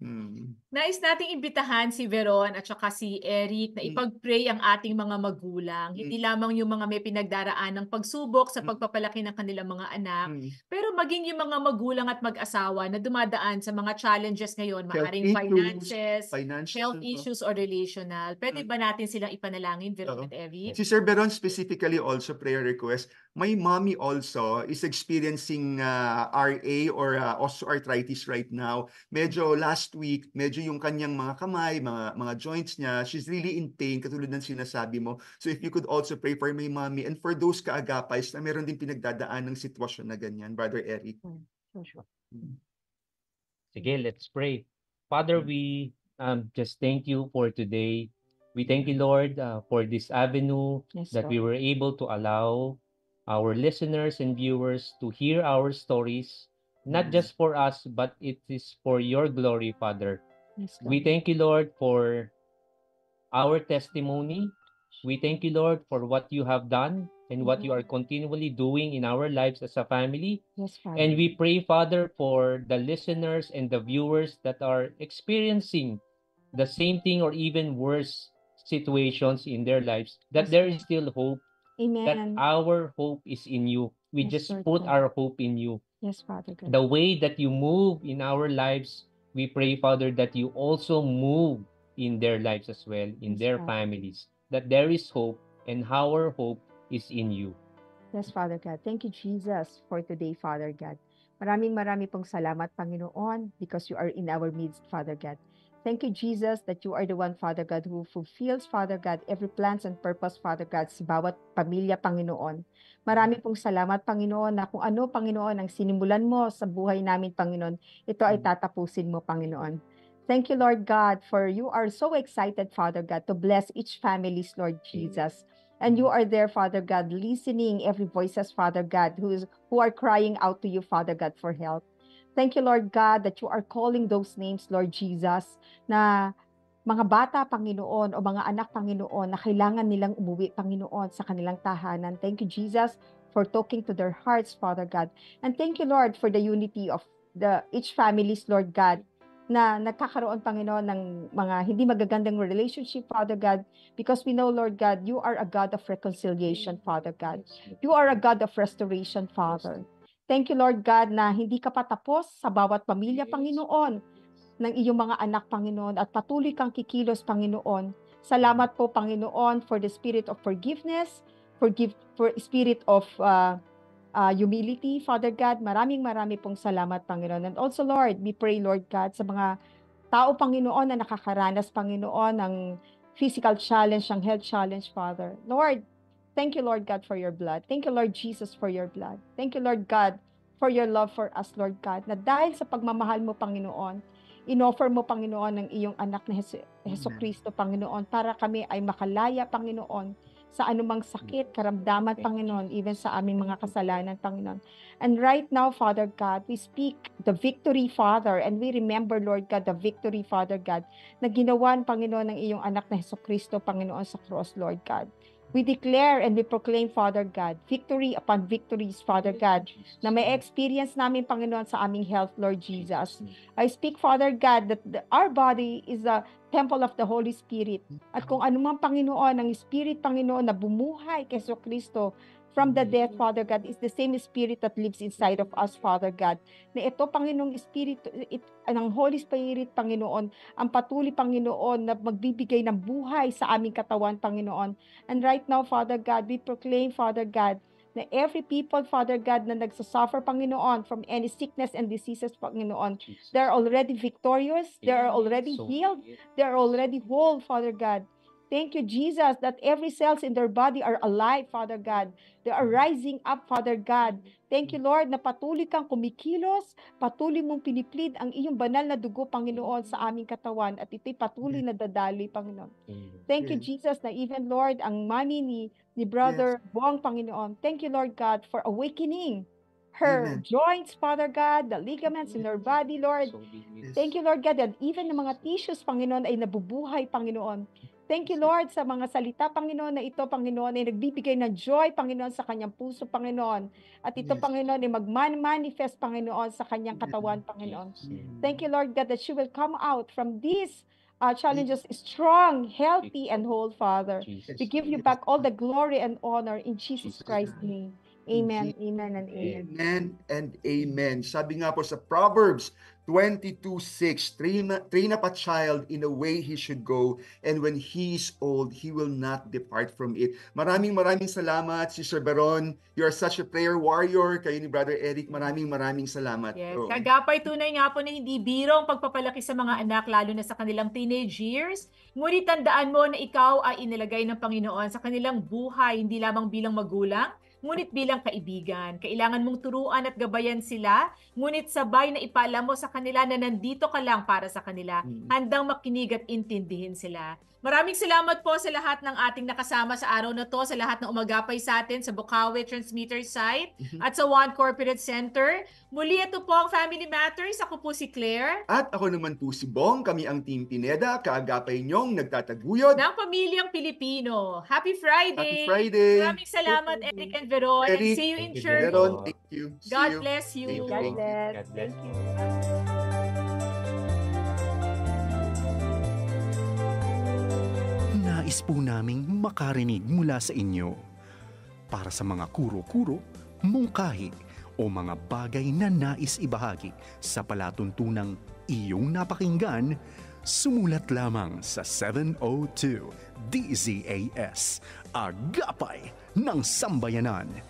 Mm. Nais nating imbitahan si Veron at saka si Eric na mm. ipag-pray ang ating mga magulang. Mm. Hindi lamang yung mga may pinagdaraan ng pagsubok sa pagpapalaki ng kanilang mga anak, pero maging yung mga magulang at mag-asawa na dumadaan sa mga challenges ngayon, maaring finances, financial, health oh. issues or relational. Pwede ba natin silang ipanalangin, Veron at Eric? Si Sir Veron specifically also prayer request my mommy also is experiencing uh, RA or uh, osteoarthritis right now. Medyo last week, medyo yung kanyang mga kamay, mga, mga joints niya, she's really in pain katulad ng sinasabi mo. So if you could also pray for my mommy and for those kaagapays na meron din pinagdadaan ng sitwasyon na ganyan, Brother Eric. Hmm, sure. Hmm. Sige, let's pray. Father, we um, just thank you for today. We thank you, Lord, uh, for this avenue yes, that Lord. we were able to allow our listeners and viewers to hear our stories, not mm. just for us, but it is for your glory, Father. Yes, we thank you, Lord, for our testimony. We thank you, Lord, for what you have done and what you are mm-hmm. continually doing in our lives as a family. Yes, Father. And we pray, Father, for the listeners and the viewers that are experiencing the same thing or even worse situations in their lives, that yes, there is still hope Amen. That our hope is in you. We yes, just put God. our hope in you. Yes, Father God. The way that you move in our lives, we pray, Father, that you also move in their lives as well, in yes, their God. families, that there is hope and our hope is in you. Yes, Father God. Thank you, Jesus, for today, Father God. Maraming marami pong salamat, Panginoon, because you are in our midst, Father God. Thank you, Jesus, that you are the one, Father God, who fulfills, Father God, every plans and purpose, Father God, sa bawat pamilya, Panginoon. Marami pong salamat, Panginoon, na kung ano, Panginoon, ang sinimulan mo sa buhay namin, Panginoon, ito ay hmm. tatapusin mo, Panginoon. Thank you, Lord God, for you are so excited, Father God, to bless each families, Lord hmm. Jesus. And you hmm. are there, Father God, listening every voices, Father God, who, is, who are crying out to you, Father God, for help. Thank you, Lord God, that you are calling those names, Lord Jesus, na mga bata, Panginoon, o mga anak, Panginoon, na kailangan nilang umuwi, Panginoon, sa kanilang tahanan. Thank you, Jesus, for talking to their hearts, Father God. And thank you, Lord, for the unity of the each families, Lord God, na nagkakaroon, Panginoon, ng mga hindi magagandang relationship, Father God, because we know, Lord God, you are a God of reconciliation, Father God. You are a God of restoration, Father. Thank you, Lord God, na hindi ka patapos sa bawat pamilya, Panginoon, ng iyong mga anak, Panginoon, at patuloy kang kikilos, Panginoon. Salamat po, Panginoon, for the spirit of forgiveness, forgive, for spirit of uh, uh, humility, Father God. Maraming marami pong salamat, Panginoon. And also, Lord, we pray, Lord God, sa mga tao, Panginoon, na nakakaranas, Panginoon, ng physical challenge, ng health challenge, Father. Lord, Thank you, Lord God, for your blood. Thank you, Lord Jesus, for your blood. Thank you, Lord God, for your love for us, Lord God, na dahil sa pagmamahal mo, Panginoon, inoffer mo, Panginoon, ng iyong anak na Heso Kristo, Panginoon, para kami ay makalaya, Panginoon, sa anumang sakit, karamdaman, Panginoon, even sa aming mga kasalanan, Panginoon. And right now, Father God, we speak the victory, Father, and we remember, Lord God, the victory, Father God, na ginawan, Panginoon, ng iyong anak na Heso Kristo, Panginoon, sa cross, Lord God. We declare and we proclaim, Father God, victory upon victories, Father God, na may experience namin, Panginoon, sa aming health, Lord Jesus. I speak, Father God, that the, our body is a temple of the Holy Spirit. At kung anumang Panginoon, ang Spirit, Panginoon, na bumuhay kay Kristo, from the death, Father God, is the same Spirit that lives inside of us, Father God. Na ito, Panginoong Spirit, it, ang Holy Spirit, Panginoon, ang patuloy, Panginoon, na magbibigay ng buhay sa aming katawan, Panginoon. And right now, Father God, we proclaim, Father God, na every people, Father God, na nagsasuffer, Panginoon, from any sickness and diseases, Panginoon, Jesus. they are already victorious, they are already healed, they are already whole, Father God. Thank you, Jesus, that every cells in their body are alive, Father God. They are rising up, Father God. Thank you, Lord, na patuloy kang kumikilos, patuloy mong piniplid ang iyong banal na dugo, Panginoon, sa aming katawan at ito'y patuloy mm. na dadaloy, Panginoon. Thank you, Jesus, na even, Lord, ang mami ni, ni Brother yes. Bong, Panginoon. Thank you, Lord God, for awakening her Amen. joints, Father God, the ligaments in her body, Lord. Thank you, Lord God, that even ng mga tissues, Panginoon, ay nabubuhay, Panginoon. Thank you, Lord, sa mga salita, Panginoon, na ito, Panginoon, ay nagbibigay na joy, Panginoon, sa kanyang puso, Panginoon. At ito, yes. Panginoon, ay magman-manifest, Panginoon, sa kanyang katawan, Panginoon. Thank you, Lord God, that she will come out from these uh, challenges strong, healthy, and whole, Father. Jesus. We give you back all the glory and honor in Jesus Christ's name. Amen, amen, and amen. Amen and amen. Sabi nga po sa Proverbs 22:6 train, train up a child in a way he should go and when he is old he will not depart from it. Maraming maraming salamat Sister Baron. You are such a prayer warrior kayo ni Brother Eric. Maraming maraming salamat. Yes, oh. kagapay tunay nga po na hindi biro ang pagpapalaki sa mga anak lalo na sa kanilang teenage years. Ngunit tandaan mo na ikaw ay inilagay ng Panginoon sa kanilang buhay hindi lamang bilang magulang Ngunit bilang kaibigan, kailangan mong turuan at gabayan sila, ngunit sabay na ipaalam mo sa kanila na nandito ka lang para sa kanila, mm. handang makinig at intindihin sila. Maraming salamat po sa lahat ng ating nakasama sa araw na to, sa lahat ng umagapay sa atin sa Bukawi Transmitter Site mhm. at sa One Corporate Center. Muli ito po ang Family Matters. Ako po si Claire. At ako naman po si Bong. Kami ang Team Pineda, kaagapay niyong nagtataguyod ng pamilyang Pilipino. Happy Friday! Happy Friday! Maraming salamat Eric and Veron. Eric, and see you in church. thank you. See God you. bless Thank you. God bless. Thank you. Nais po naming makarinig mula sa inyo para sa mga kuro-kuro, mungkahi o mga bagay na nais ibahagi sa palatuntunang iyong napakinggan, sumulat lamang sa 702 DZAS, Agapay ng Sambayanan,